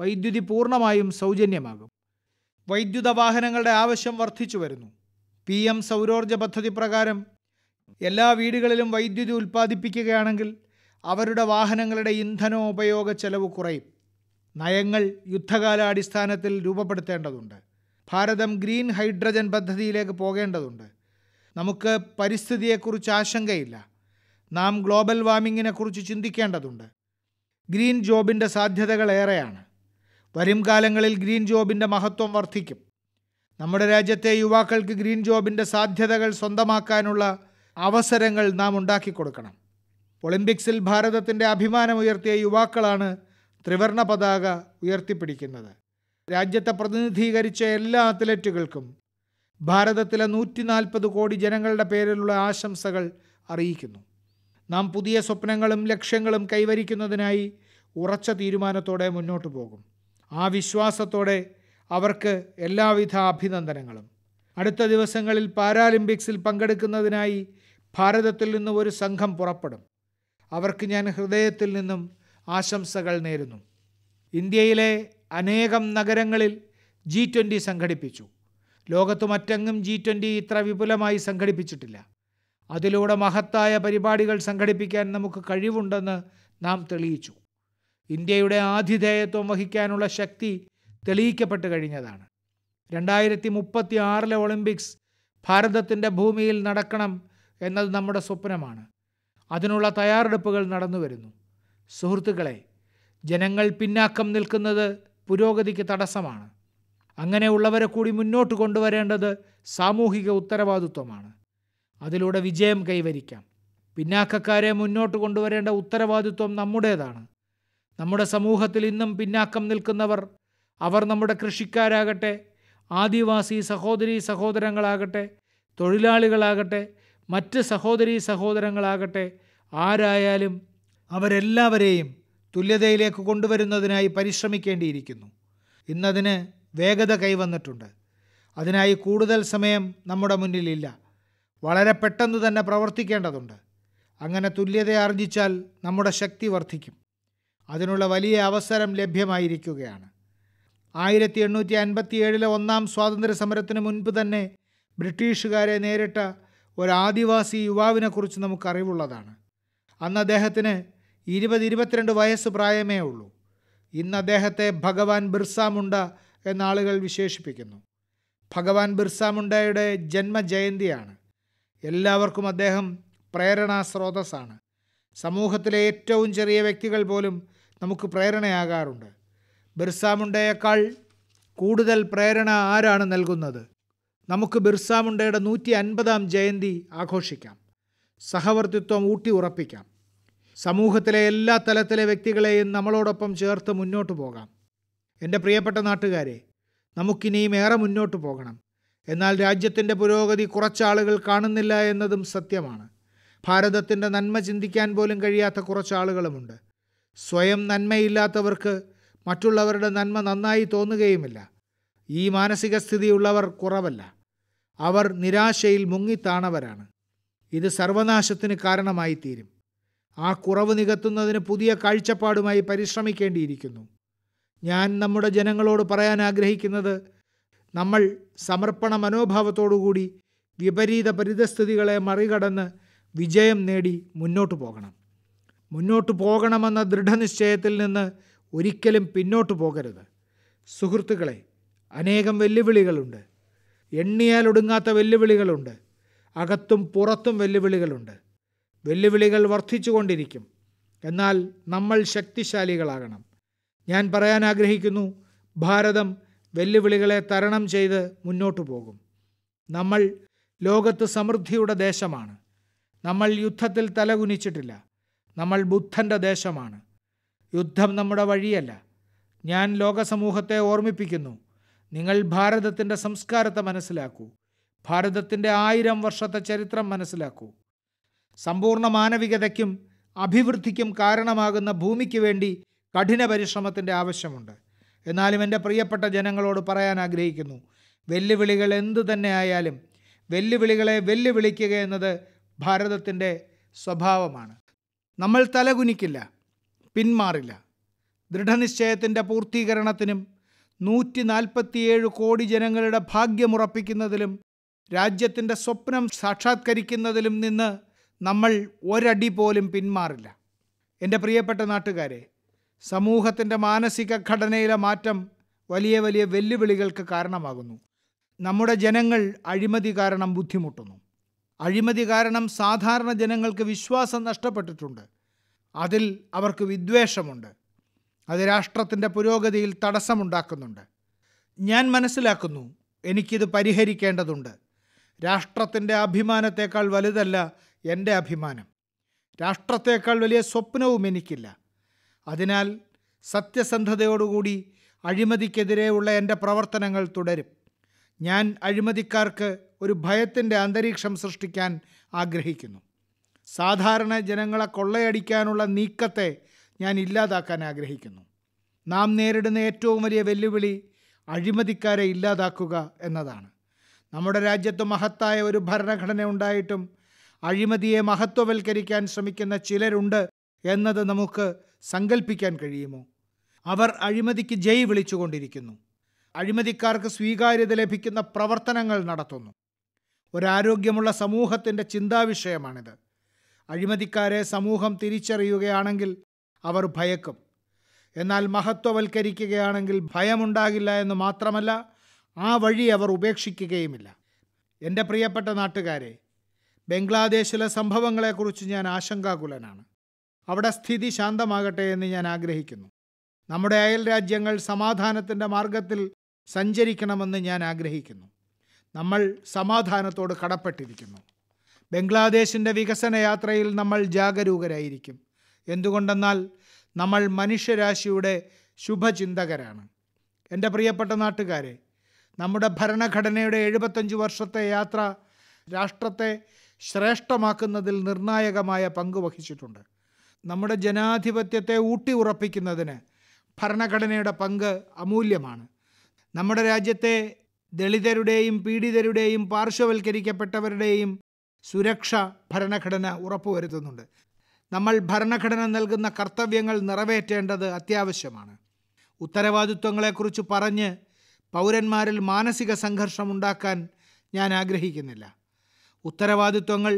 വൈദ്യുതി പൂർണ്ണമായും സൗജന്യമാകും വൈദ്യുത വാഹനങ്ങളുടെ ആവശ്യം വർദ്ധിച്ചു വരുന്നു പി എം സൗരോർജ്ജ പദ്ധതി പ്രകാരം എല്ലാ വീടുകളിലും വൈദ്യുതി ഉൽപ്പാദിപ്പിക്കുകയാണെങ്കിൽ അവരുടെ വാഹനങ്ങളുടെ ഇന്ധനോപയോഗ ചെലവ് കുറയും നയങ്ങൾ യുദ്ധകാലാടിസ്ഥാനത്തിൽ രൂപപ്പെടുത്തേണ്ടതുണ്ട് ഭാരതം ഗ്രീൻ ഹൈഡ്രജൻ പദ്ധതിയിലേക്ക് പോകേണ്ടതുണ്ട് നമുക്ക് പരിസ്ഥിതിയെക്കുറിച്ച് ആശങ്കയില്ല നാം ഗ്ലോബൽ വാർമിങ്ങിനെക്കുറിച്ച് ചിന്തിക്കേണ്ടതുണ്ട് ഗ്രീൻ ജോബിൻ്റെ സാധ്യതകൾ ഏറെയാണ് വരും കാലങ്ങളിൽ ഗ്രീൻ ജോബിൻ്റെ മഹത്വം വർദ്ധിക്കും നമ്മുടെ രാജ്യത്തെ യുവാക്കൾക്ക് ഗ്രീൻ ജോബിൻ്റെ സാധ്യതകൾ സ്വന്തമാക്കാനുള്ള അവസരങ്ങൾ നാം ഉണ്ടാക്കി കൊടുക്കണം ഒളിമ്പിക്സിൽ ഭാരതത്തിൻ്റെ അഭിമാനമുയർത്തിയ യുവാക്കളാണ് ത്രിവർണ പതാക ഉയർത്തിപ്പിടിക്കുന്നത് രാജ്യത്തെ പ്രതിനിധീകരിച്ച എല്ലാ അത്ലറ്റുകൾക്കും ഭാരതത്തിലെ നൂറ്റി നാൽപ്പത് കോടി ജനങ്ങളുടെ പേരിലുള്ള ആശംസകൾ അറിയിക്കുന്നു നാം പുതിയ സ്വപ്നങ്ങളും ലക്ഷ്യങ്ങളും കൈവരിക്കുന്നതിനായി ഉറച്ച തീരുമാനത്തോടെ മുന്നോട്ടു പോകും ആ വിശ്വാസത്തോടെ അവർക്ക് എല്ലാവിധ അഭിനന്ദനങ്ങളും അടുത്ത ദിവസങ്ങളിൽ പാരാലിമ്പിക്സിൽ പങ്കെടുക്കുന്നതിനായി ഭാരതത്തിൽ നിന്നും ഒരു സംഘം പുറപ്പെടും അവർക്ക് ഞാൻ ഹൃദയത്തിൽ നിന്നും ആശംസകൾ നേരുന്നു ഇന്ത്യയിലെ അനേകം നഗരങ്ങളിൽ ജി ട്വൻ്റി സംഘടിപ്പിച്ചു ലോകത്ത് മറ്റെങ്ങും ജി ട്വൻ്റി ഇത്ര വിപുലമായി സംഘടിപ്പിച്ചിട്ടില്ല അതിലൂടെ മഹത്തായ പരിപാടികൾ സംഘടിപ്പിക്കാൻ നമുക്ക് കഴിവുണ്ടെന്ന് നാം തെളിയിച്ചു ഇന്ത്യയുടെ ആതിഥേയത്വം വഹിക്കാനുള്ള ശക്തി തെളിയിക്കപ്പെട്ടു കഴിഞ്ഞതാണ് രണ്ടായിരത്തി മുപ്പത്തി ആറിലെ ഒളിമ്പിക്സ് ഭാരതത്തിൻ്റെ ഭൂമിയിൽ നടക്കണം എന്നത് നമ്മുടെ സ്വപ്നമാണ് അതിനുള്ള തയ്യാറെടുപ്പുകൾ നടന്നു വരുന്നു സുഹൃത്തുക്കളെ ജനങ്ങൾ പിന്നാക്കം നിൽക്കുന്നത് പുരോഗതിക്ക് തടസ്സമാണ് അങ്ങനെയുള്ളവരെ കൂടി മുന്നോട്ട് കൊണ്ടുവരേണ്ടത് സാമൂഹിക ഉത്തരവാദിത്വമാണ് അതിലൂടെ വിജയം കൈവരിക്കാം പിന്നാക്കക്കാരെ മുന്നോട്ട് കൊണ്ടുവരേണ്ട ഉത്തരവാദിത്വം നമ്മുടേതാണ് നമ്മുടെ സമൂഹത്തിൽ ഇന്നും പിന്നാക്കം നിൽക്കുന്നവർ അവർ നമ്മുടെ കൃഷിക്കാരാകട്ടെ ആദിവാസി സഹോദരി സഹോദരങ്ങളാകട്ടെ തൊഴിലാളികളാകട്ടെ മറ്റ് സഹോദരി സഹോദരങ്ങളാകട്ടെ ആരായാലും അവരെല്ലാവരെയും തുല്യതയിലേക്ക് കൊണ്ടുവരുന്നതിനായി പരിശ്രമിക്കേണ്ടിയിരിക്കുന്നു ഇന്നതിന് വേഗത കൈവന്നിട്ടുണ്ട് അതിനായി കൂടുതൽ സമയം നമ്മുടെ മുന്നിലില്ല വളരെ പെട്ടെന്ന് തന്നെ പ്രവർത്തിക്കേണ്ടതുണ്ട് അങ്ങനെ തുല്യത ആർജിച്ചാൽ നമ്മുടെ ശക്തി വർദ്ധിക്കും അതിനുള്ള വലിയ അവസരം ലഭ്യമായിരിക്കുകയാണ് ആയിരത്തി എണ്ണൂറ്റി അൻപത്തി ഏഴിലെ ഒന്നാം സ്വാതന്ത്ര്യ സമരത്തിന് മുൻപ് തന്നെ ബ്രിട്ടീഷുകാരെ നേരിട്ട ഒരു ആദിവാസി യുവാവിനെക്കുറിച്ച് നമുക്ക് അന്ന് അദ്ദേഹത്തിന് ഇരുപത് ഇരുപത്തിരണ്ട് വയസ്സ് പ്രായമേ ഉള്ളൂ ഇന്ന് അദ്ദേഹത്തെ ഭഗവാൻ ബിർസാമുണ്ട മുണ്ട എന്നാളുകൾ വിശേഷിപ്പിക്കുന്നു ഭഗവാൻ ബിർസാമുണ്ടയുടെ മുണ്ടയുടെ ജന്മജയന്തിയാണ് എല്ലാവർക്കും അദ്ദേഹം പ്രേരണാ സ്രോതസ്സാണ് സമൂഹത്തിലെ ഏറ്റവും ചെറിയ വ്യക്തികൾ പോലും നമുക്ക് പ്രേരണയാകാറുണ്ട് ബിർസാമുണ്ടയേക്കാൾ കൂടുതൽ പ്രേരണ ആരാണ് നൽകുന്നത് നമുക്ക് ബിർസാമുണ്ടയുടെ നൂറ്റി അൻപതാം ജയന്തി ആഘോഷിക്കാം സഹവർത്തിത്വം ഊട്ടി ഉറപ്പിക്കാം സമൂഹത്തിലെ എല്ലാ തലത്തിലെ വ്യക്തികളെയും നമ്മളോടൊപ്പം ചേർത്ത് മുന്നോട്ട് പോകാം എൻ്റെ പ്രിയപ്പെട്ട നാട്ടുകാരെ നമുക്കിനിയും ഏറെ മുന്നോട്ട് പോകണം എന്നാൽ രാജ്യത്തിൻ്റെ പുരോഗതി കുറച്ചാളുകൾ കാണുന്നില്ല എന്നതും സത്യമാണ് ഭാരതത്തിൻ്റെ നന്മ ചിന്തിക്കാൻ പോലും കഴിയാത്ത കുറച്ചാളുകളുമുണ്ട് സ്വയം നന്മയില്ലാത്തവർക്ക് മറ്റുള്ളവരുടെ നന്മ നന്നായി തോന്നുകയുമില്ല ഈ മാനസിക സ്ഥിതിയുള്ളവർ കുറവല്ല അവർ നിരാശയിൽ മുങ്ങിത്താണവരാണ് ഇത് സർവനാശത്തിന് കാരണമായി തീരും ആ കുറവ് നികത്തുന്നതിന് പുതിയ കാഴ്ചപ്പാടുമായി പരിശ്രമിക്കേണ്ടിയിരിക്കുന്നു ഞാൻ നമ്മുടെ ജനങ്ങളോട് പറയാൻ ആഗ്രഹിക്കുന്നത് നമ്മൾ സമർപ്പണ മനോഭാവത്തോടുകൂടി വിപരീത പരിതസ്ഥിതികളെ മറികടന്ന് വിജയം നേടി മുന്നോട്ടു പോകണം മുന്നോട്ട് പോകണമെന്ന ദൃഢനിശ്ചയത്തിൽ നിന്ന് ഒരിക്കലും പിന്നോട്ട് പോകരുത് സുഹൃത്തുക്കളെ അനേകം വെല്ലുവിളികളുണ്ട് എണ്ണിയാൽ ഒടുങ്ങാത്ത വെല്ലുവിളികളുണ്ട് അകത്തും പുറത്തും വെല്ലുവിളികളുണ്ട് വെല്ലുവിളികൾ വർദ്ധിച്ചുകൊണ്ടിരിക്കും എന്നാൽ നമ്മൾ ശക്തിശാലികളാകണം ഞാൻ പറയാൻ ആഗ്രഹിക്കുന്നു ഭാരതം വെല്ലുവിളികളെ തരണം ചെയ്ത് മുന്നോട്ടു പോകും നമ്മൾ ലോകത്ത് സമൃദ്ധിയുടെ ദേശമാണ് നമ്മൾ യുദ്ധത്തിൽ തലകുനിച്ചിട്ടില്ല നമ്മൾ ബുദ്ധൻ്റെ ദേശമാണ് യുദ്ധം നമ്മുടെ വഴിയല്ല ഞാൻ ലോകസമൂഹത്തെ ഓർമ്മിപ്പിക്കുന്നു നിങ്ങൾ ഭാരതത്തിൻ്റെ സംസ്കാരത്തെ മനസ്സിലാക്കൂ ഭാരതത്തിൻ്റെ ആയിരം വർഷത്തെ ചരിത്രം മനസ്സിലാക്കൂ സമ്പൂർണ്ണ മാനവികതയ്ക്കും അഭിവൃദ്ധിക്കും കാരണമാകുന്ന ഭൂമിക്ക് വേണ്ടി കഠിന പരിശ്രമത്തിൻ്റെ ആവശ്യമുണ്ട് എന്നാലും എൻ്റെ പ്രിയപ്പെട്ട ജനങ്ങളോട് പറയാൻ ആഗ്രഹിക്കുന്നു വെല്ലുവിളികൾ എന്തു തന്നെ ആയാലും വെല്ലുവിളികളെ വെല്ലുവിളിക്കുക എന്നത് ഭാരതത്തിൻ്റെ സ്വഭാവമാണ് നമ്മൾ തലകുനിക്കില്ല പിന്മാറില്ല ദൃഢനിശ്ചയത്തിൻ്റെ പൂർത്തീകരണത്തിനും നൂറ്റി നാൽപ്പത്തിയേഴ് കോടി ജനങ്ങളുടെ ഭാഗ്യമുറപ്പിക്കുന്നതിലും രാജ്യത്തിൻ്റെ സ്വപ്നം സാക്ഷാത്കരിക്കുന്നതിലും നിന്ന് നമ്മൾ ഒരടി പോലും പിന്മാറില്ല എൻ്റെ പ്രിയപ്പെട്ട നാട്ടുകാരെ സമൂഹത്തിൻ്റെ മാനസിക ഘടനയിലെ മാറ്റം വലിയ വലിയ വെല്ലുവിളികൾക്ക് കാരണമാകുന്നു നമ്മുടെ ജനങ്ങൾ അഴിമതി കാരണം ബുദ്ധിമുട്ടുന്നു അഴിമതി കാരണം സാധാരണ ജനങ്ങൾക്ക് വിശ്വാസം നഷ്ടപ്പെട്ടിട്ടുണ്ട് അതിൽ അവർക്ക് വിദ്വേഷമുണ്ട് അത് രാഷ്ട്രത്തിൻ്റെ പുരോഗതിയിൽ തടസ്സമുണ്ടാക്കുന്നുണ്ട് ഞാൻ മനസ്സിലാക്കുന്നു എനിക്കിത് പരിഹരിക്കേണ്ടതുണ്ട് രാഷ്ട്രത്തിൻ്റെ അഭിമാനത്തേക്കാൾ വലുതല്ല എൻ്റെ അഭിമാനം രാഷ്ട്രത്തേക്കാൾ വലിയ സ്വപ്നവും എനിക്കില്ല അതിനാൽ സത്യസന്ധതയോടുകൂടി അഴിമതിക്കെതിരെയുള്ള എൻ്റെ പ്രവർത്തനങ്ങൾ തുടരും ഞാൻ അഴിമതിക്കാർക്ക് ഒരു ഭയത്തിൻ്റെ അന്തരീക്ഷം സൃഷ്ടിക്കാൻ ആഗ്രഹിക്കുന്നു സാധാരണ ജനങ്ങളെ കൊള്ളയടിക്കാനുള്ള നീക്കത്തെ ഞാൻ ഇല്ലാതാക്കാൻ ആഗ്രഹിക്കുന്നു നാം നേരിടുന്ന ഏറ്റവും വലിയ വെല്ലുവിളി അഴിമതിക്കാരെ ഇല്ലാതാക്കുക എന്നതാണ് നമ്മുടെ രാജ്യത്ത് മഹത്തായ ഒരു ഭരണഘടന ഉണ്ടായിട്ടും അഴിമതിയെ മഹത്വവൽക്കരിക്കാൻ ശ്രമിക്കുന്ന ചിലരുണ്ട് എന്നത് നമുക്ക് സങ്കല്പിക്കാൻ കഴിയുമോ അവർ അഴിമതിക്ക് ജയ് വിളിച്ചുകൊണ്ടിരിക്കുന്നു അഴിമതിക്കാർക്ക് സ്വീകാര്യത ലഭിക്കുന്ന പ്രവർത്തനങ്ങൾ നടത്തുന്നു ഒരാരോഗ്യമുള്ള സമൂഹത്തിൻ്റെ ചിന്താവിഷയമാണിത് അഴിമതിക്കാരെ സമൂഹം തിരിച്ചറിയുകയാണെങ്കിൽ അവർ ഭയക്കും എന്നാൽ മഹത്വവൽക്കരിക്കുകയാണെങ്കിൽ ഭയമുണ്ടാകില്ല എന്ന് മാത്രമല്ല ആ വഴി അവർ ഉപേക്ഷിക്കുകയുമില്ല എൻ്റെ പ്രിയപ്പെട്ട നാട്ടുകാരെ ബംഗ്ലാദേശിലെ സംഭവങ്ങളെക്കുറിച്ച് ഞാൻ ആശങ്കാകുലനാണ് അവിടെ സ്ഥിതി ശാന്തമാകട്ടെ എന്ന് ഞാൻ ആഗ്രഹിക്കുന്നു നമ്മുടെ അയൽ രാജ്യങ്ങൾ സമാധാനത്തിൻ്റെ മാർഗത്തിൽ സഞ്ചരിക്കണമെന്ന് ഞാൻ ആഗ്രഹിക്കുന്നു നമ്മൾ സമാധാനത്തോട് കടപ്പെട്ടിരിക്കുന്നു ബംഗ്ലാദേശിൻ്റെ വികസന യാത്രയിൽ നമ്മൾ ജാഗരൂകരായിരിക്കും എന്തുകൊണ്ടെന്നാൽ നമ്മൾ മനുഷ്യരാശിയുടെ ശുഭചിന്തകരാണ് എൻ്റെ പ്രിയപ്പെട്ട നാട്ടുകാരെ നമ്മുടെ ഭരണഘടനയുടെ എഴുപത്തഞ്ച് വർഷത്തെ യാത്ര രാഷ്ട്രത്തെ ശ്രേഷ്ഠമാക്കുന്നതിൽ നിർണായകമായ പങ്ക് വഹിച്ചിട്ടുണ്ട് നമ്മുടെ ജനാധിപത്യത്തെ ഊട്ടി ഉറപ്പിക്കുന്നതിന് ഭരണഘടനയുടെ പങ്ക് അമൂല്യമാണ് നമ്മുടെ രാജ്യത്തെ ദളിതരുടെയും പീഡിതരുടെയും പാർശ്വവൽക്കരിക്കപ്പെട്ടവരുടെയും സുരക്ഷ ഭരണഘടന ഉറപ്പുവരുത്തുന്നുണ്ട് നമ്മൾ ഭരണഘടന നൽകുന്ന കർത്തവ്യങ്ങൾ നിറവേറ്റേണ്ടത് അത്യാവശ്യമാണ് ഉത്തരവാദിത്വങ്ങളെക്കുറിച്ച് പറഞ്ഞ് പൗരന്മാരിൽ മാനസിക സംഘർഷം ഉണ്ടാക്കാൻ ഞാൻ ആഗ്രഹിക്കുന്നില്ല ഉത്തരവാദിത്വങ്ങൾ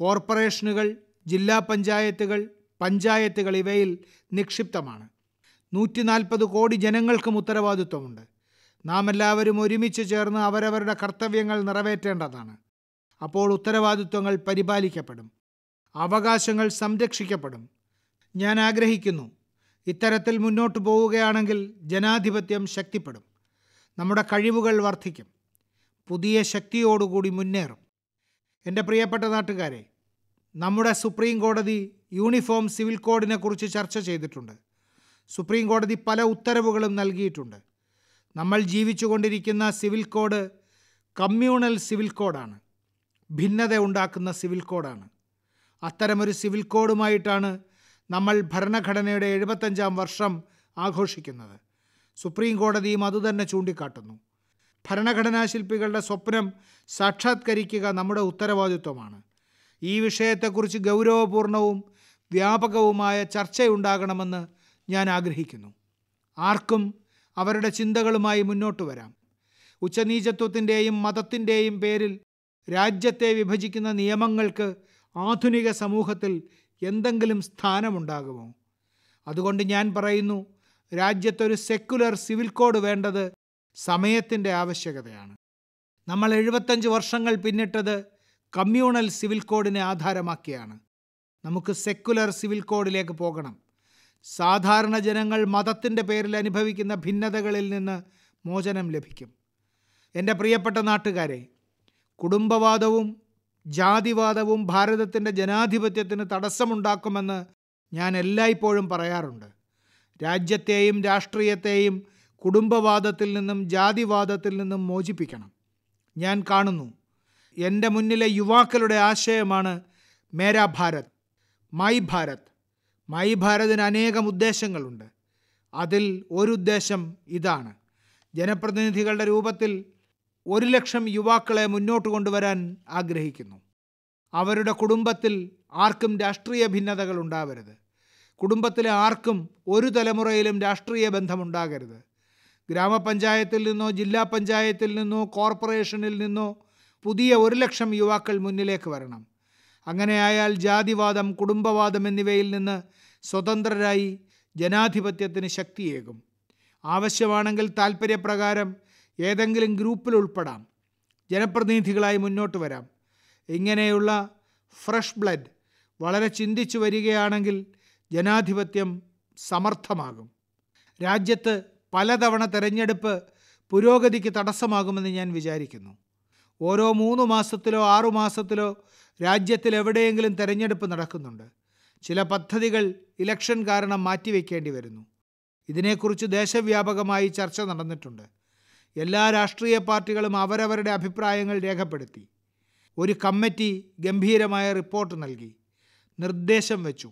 കോർപ്പറേഷനുകൾ ജില്ലാ പഞ്ചായത്തുകൾ പഞ്ചായത്തുകൾ ഇവയിൽ നിക്ഷിപ്തമാണ് നൂറ്റി നാൽപ്പത് കോടി ജനങ്ങൾക്കും ഉത്തരവാദിത്വമുണ്ട് നാമെല്ലാവരും ഒരുമിച്ച് ചേർന്ന് അവരവരുടെ കർത്തവ്യങ്ങൾ നിറവേറ്റേണ്ടതാണ് അപ്പോൾ ഉത്തരവാദിത്വങ്ങൾ പരിപാലിക്കപ്പെടും അവകാശങ്ങൾ സംരക്ഷിക്കപ്പെടും ഞാൻ ആഗ്രഹിക്കുന്നു ഇത്തരത്തിൽ മുന്നോട്ട് പോവുകയാണെങ്കിൽ ജനാധിപത്യം ശക്തിപ്പെടും നമ്മുടെ കഴിവുകൾ വർദ്ധിക്കും പുതിയ ശക്തിയോടുകൂടി മുന്നേറും എൻ്റെ പ്രിയപ്പെട്ട നാട്ടുകാരെ നമ്മുടെ സുപ്രീം കോടതി യൂണിഫോം സിവിൽ കോഡിനെക്കുറിച്ച് ചർച്ച ചെയ്തിട്ടുണ്ട് സുപ്രീം കോടതി പല ഉത്തരവുകളും നൽകിയിട്ടുണ്ട് നമ്മൾ ജീവിച്ചുകൊണ്ടിരിക്കുന്ന സിവിൽ കോഡ് കമ്മ്യൂണൽ സിവിൽ കോഡാണ് ഭിന്നത ഉണ്ടാക്കുന്ന സിവിൽ കോഡാണ് അത്തരമൊരു സിവിൽ കോഡുമായിട്ടാണ് നമ്മൾ ഭരണഘടനയുടെ എഴുപത്തഞ്ചാം വർഷം ആഘോഷിക്കുന്നത് സുപ്രീം കോടതിയും അതുതന്നെ ചൂണ്ടിക്കാട്ടുന്നു ഭരണഘടനാ ശില്പികളുടെ സ്വപ്നം സാക്ഷാത്കരിക്കുക നമ്മുടെ ഉത്തരവാദിത്വമാണ് ഈ വിഷയത്തെക്കുറിച്ച് ഗൗരവപൂർണവും വ്യാപകവുമായ ചർച്ചയുണ്ടാകണമെന്ന് ഞാൻ ആഗ്രഹിക്കുന്നു ആർക്കും അവരുടെ ചിന്തകളുമായി മുന്നോട്ട് വരാം ഉച്ചനീചത്വത്തിൻ്റെയും മതത്തിൻ്റെയും പേരിൽ രാജ്യത്തെ വിഭജിക്കുന്ന നിയമങ്ങൾക്ക് ആധുനിക സമൂഹത്തിൽ എന്തെങ്കിലും സ്ഥാനമുണ്ടാകുമോ അതുകൊണ്ട് ഞാൻ പറയുന്നു രാജ്യത്തൊരു സെക്കുലർ സിവിൽ കോഡ് വേണ്ടത് സമയത്തിൻ്റെ ആവശ്യകതയാണ് നമ്മൾ എഴുപത്തഞ്ച് വർഷങ്ങൾ പിന്നിട്ടത് കമ്മ്യൂണൽ സിവിൽ കോഡിനെ ആധാരമാക്കിയാണ് നമുക്ക് സെക്കുലർ സിവിൽ കോഡിലേക്ക് പോകണം സാധാരണ ജനങ്ങൾ മതത്തിൻ്റെ പേരിൽ അനുഭവിക്കുന്ന ഭിന്നതകളിൽ നിന്ന് മോചനം ലഭിക്കും എൻ്റെ പ്രിയപ്പെട്ട നാട്ടുകാരെ കുടുംബവാദവും ജാതിവാദവും ഭാരതത്തിൻ്റെ ജനാധിപത്യത്തിന് തടസ്സമുണ്ടാക്കുമെന്ന് ഞാൻ എല്ലായ്പ്പോഴും പറയാറുണ്ട് രാജ്യത്തെയും രാഷ്ട്രീയത്തെയും കുടുംബവാദത്തിൽ നിന്നും ജാതിവാദത്തിൽ നിന്നും മോചിപ്പിക്കണം ഞാൻ കാണുന്നു എൻ്റെ മുന്നിലെ യുവാക്കളുടെ ആശയമാണ് മേരാ ഭാരത് മൈ ഭാരത് മൈ ഭാരതിന് അനേകം ഉദ്ദേശങ്ങളുണ്ട് അതിൽ ഒരു ഉദ്ദേശം ഇതാണ് ജനപ്രതിനിധികളുടെ രൂപത്തിൽ ഒരു ലക്ഷം യുവാക്കളെ മുന്നോട്ട് കൊണ്ടുവരാൻ ആഗ്രഹിക്കുന്നു അവരുടെ കുടുംബത്തിൽ ആർക്കും രാഷ്ട്രീയ ഭിന്നതകൾ ഉണ്ടാവരുത് കുടുംബത്തിലെ ആർക്കും ഒരു തലമുറയിലും രാഷ്ട്രീയ ബന്ധമുണ്ടാകരുത് ഗ്രാമപഞ്ചായത്തിൽ നിന്നോ ജില്ലാ പഞ്ചായത്തിൽ നിന്നോ കോർപ്പറേഷനിൽ നിന്നോ പുതിയ ഒരു ലക്ഷം യുവാക്കൾ മുന്നിലേക്ക് വരണം അങ്ങനെയായാൽ ജാതിവാദം കുടുംബവാദം എന്നിവയിൽ നിന്ന് സ്വതന്ത്രരായി ജനാധിപത്യത്തിന് ശക്തിയേകും ആവശ്യമാണെങ്കിൽ താൽപ്പര്യപ്രകാരം ഏതെങ്കിലും ഗ്രൂപ്പിൽ ഉൾപ്പെടാം ജനപ്രതിനിധികളായി മുന്നോട്ട് വരാം ഇങ്ങനെയുള്ള ഫ്രഷ് ബ്ലഡ് വളരെ ചിന്തിച്ചു വരികയാണെങ്കിൽ ജനാധിപത്യം സമർത്ഥമാകും രാജ്യത്ത് പലതവണ തെരഞ്ഞെടുപ്പ് പുരോഗതിക്ക് തടസ്സമാകുമെന്ന് ഞാൻ വിചാരിക്കുന്നു ഓരോ മൂന്ന് മാസത്തിലോ ആറു മാസത്തിലോ രാജ്യത്തിൽ എവിടെയെങ്കിലും തെരഞ്ഞെടുപ്പ് നടക്കുന്നുണ്ട് ചില പദ്ധതികൾ ഇലക്ഷൻ കാരണം മാറ്റിവെക്കേണ്ടി വരുന്നു ഇതിനെക്കുറിച്ച് ദേശവ്യാപകമായി ചർച്ച നടന്നിട്ടുണ്ട് എല്ലാ രാഷ്ട്രീയ പാർട്ടികളും അവരവരുടെ അഭിപ്രായങ്ങൾ രേഖപ്പെടുത്തി ഒരു കമ്മിറ്റി ഗംഭീരമായ റിപ്പോർട്ട് നൽകി നിർദ്ദേശം വെച്ചു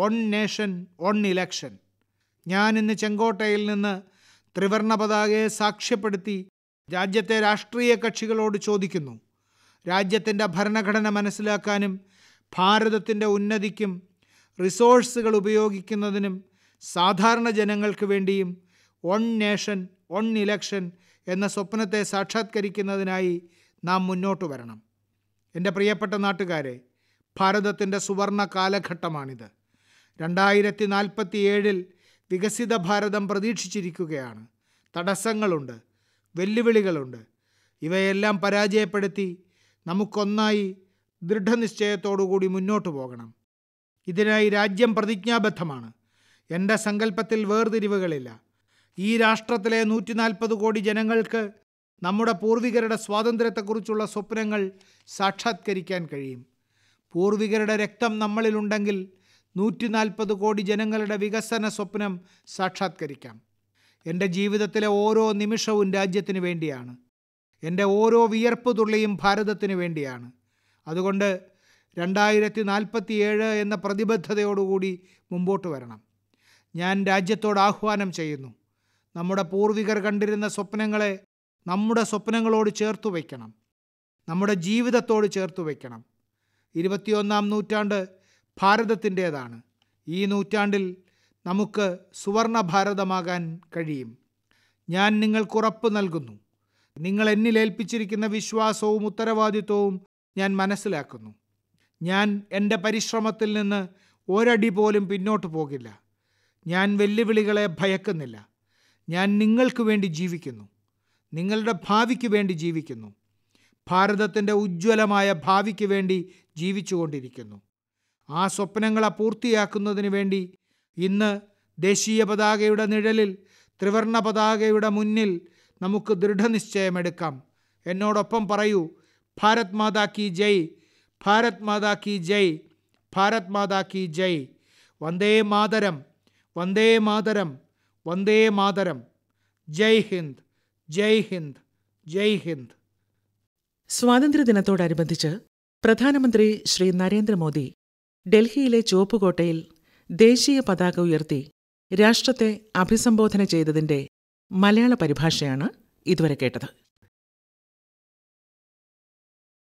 വൺ നേഷൻ വൺ ഇലക്ഷൻ ഞാൻ ഇന്ന് ചെങ്കോട്ടയിൽ നിന്ന് ത്രിവർണ പതാകയെ സാക്ഷ്യപ്പെടുത്തി രാജ്യത്തെ രാഷ്ട്രീയ കക്ഷികളോട് ചോദിക്കുന്നു രാജ്യത്തിൻ്റെ ഭരണഘടന മനസ്സിലാക്കാനും ഭാരതത്തിൻ്റെ ഉന്നതിക്കും റിസോഴ്സുകൾ ഉപയോഗിക്കുന്നതിനും സാധാരണ ജനങ്ങൾക്ക് വേണ്ടിയും വൺ നേഷൻ വൺ ഇലക്ഷൻ എന്ന സ്വപ്നത്തെ സാക്ഷാത്കരിക്കുന്നതിനായി നാം മുന്നോട്ട് വരണം എൻ്റെ പ്രിയപ്പെട്ട നാട്ടുകാരെ ഭാരതത്തിൻ്റെ സുവർണ കാലഘട്ടമാണിത് രണ്ടായിരത്തി നാൽപ്പത്തി ഏഴിൽ വികസിത ഭാരതം പ്രതീക്ഷിച്ചിരിക്കുകയാണ് തടസ്സങ്ങളുണ്ട് വെല്ലുവിളികളുണ്ട് ഇവയെല്ലാം പരാജയപ്പെടുത്തി നമുക്കൊന്നായി ദൃഢനിശ്ചയത്തോടുകൂടി മുന്നോട്ടു പോകണം ഇതിനായി രാജ്യം പ്രതിജ്ഞാബദ്ധമാണ് എൻ്റെ സങ്കല്പത്തിൽ വേർതിരിവുകളില്ല ഈ രാഷ്ട്രത്തിലെ നൂറ്റിനാൽപ്പത് കോടി ജനങ്ങൾക്ക് നമ്മുടെ പൂർവികരുടെ സ്വാതന്ത്ര്യത്തെക്കുറിച്ചുള്ള സ്വപ്നങ്ങൾ സാക്ഷാത്കരിക്കാൻ കഴിയും പൂർവികരുടെ രക്തം നമ്മളിലുണ്ടെങ്കിൽ നൂറ്റിനാൽപ്പത് കോടി ജനങ്ങളുടെ വികസന സ്വപ്നം സാക്ഷാത്കരിക്കാം എൻ്റെ ജീവിതത്തിലെ ഓരോ നിമിഷവും രാജ്യത്തിന് വേണ്ടിയാണ് എൻ്റെ ഓരോ വിയർപ്പ് തുള്ളിയും ഭാരതത്തിന് വേണ്ടിയാണ് അതുകൊണ്ട് രണ്ടായിരത്തി നാൽപ്പത്തി ഏഴ് എന്ന പ്രതിബദ്ധതയോടുകൂടി മുമ്പോട്ട് വരണം ഞാൻ രാജ്യത്തോട് ആഹ്വാനം ചെയ്യുന്നു നമ്മുടെ പൂർവികർ കണ്ടിരുന്ന സ്വപ്നങ്ങളെ നമ്മുടെ സ്വപ്നങ്ങളോട് ചേർത്തു വയ്ക്കണം നമ്മുടെ ജീവിതത്തോട് ചേർത്തു വയ്ക്കണം ഇരുപത്തിയൊന്നാം നൂറ്റാണ്ട് ഭാരതത്തിൻ്റേതാണ് ഈ നൂറ്റാണ്ടിൽ നമുക്ക് സുവർണ ഭാരതമാകാൻ കഴിയും ഞാൻ നിങ്ങൾക്കുറപ്പ് നൽകുന്നു നിങ്ങൾ എന്നിൽ ഏൽപ്പിച്ചിരിക്കുന്ന വിശ്വാസവും ഉത്തരവാദിത്വവും ഞാൻ മനസ്സിലാക്കുന്നു ഞാൻ എൻ്റെ പരിശ്രമത്തിൽ നിന്ന് ഒരടി പോലും പിന്നോട്ട് പോകില്ല ഞാൻ വെല്ലുവിളികളെ ഭയക്കുന്നില്ല ഞാൻ നിങ്ങൾക്ക് വേണ്ടി ജീവിക്കുന്നു നിങ്ങളുടെ ഭാവിക്ക് വേണ്ടി ജീവിക്കുന്നു ഭാരതത്തിൻ്റെ ഉജ്ജ്വലമായ ഭാവിക്ക് വേണ്ടി ജീവിച്ചുകൊണ്ടിരിക്കുന്നു ആ സ്വപ്നങ്ങളെ പൂർത്തിയാക്കുന്നതിന് വേണ്ടി ഇന്ന് ദേശീയ പതാകയുടെ നിഴലിൽ ത്രിവർണ പതാകയുടെ മുന്നിൽ നമുക്ക് ദൃഢനിശ്ചയമെടുക്കാം എന്നോടൊപ്പം പറയൂ ഭാരത് മാതാ കി ജയ് ഭാരത് മാതാ കി ജയ് ഭാരത് മാതാ കി ജയ് വന്ദേ മാതരം വന്ദേ മാതരം വന്ദേ മാതരം ജയ് ഹിന്ദ് ജയ് ഹിന്ദ് ജയ് ഹിന്ദ് സ്വാതന്ത്ര്യദിനത്തോടനുബന്ധിച്ച് പ്രധാനമന്ത്രി ശ്രീ നരേന്ദ്രമോദി ഡൽഹിയിലെ ചുവപ്പുകോട്ടയിൽ ദേശീയ പതാക ഉയർത്തി രാഷ്ട്രത്തെ അഭിസംബോധന ചെയ്തതിന്റെ മലയാള പരിഭാഷയാണ് ഇതുവരെ കേട്ടത്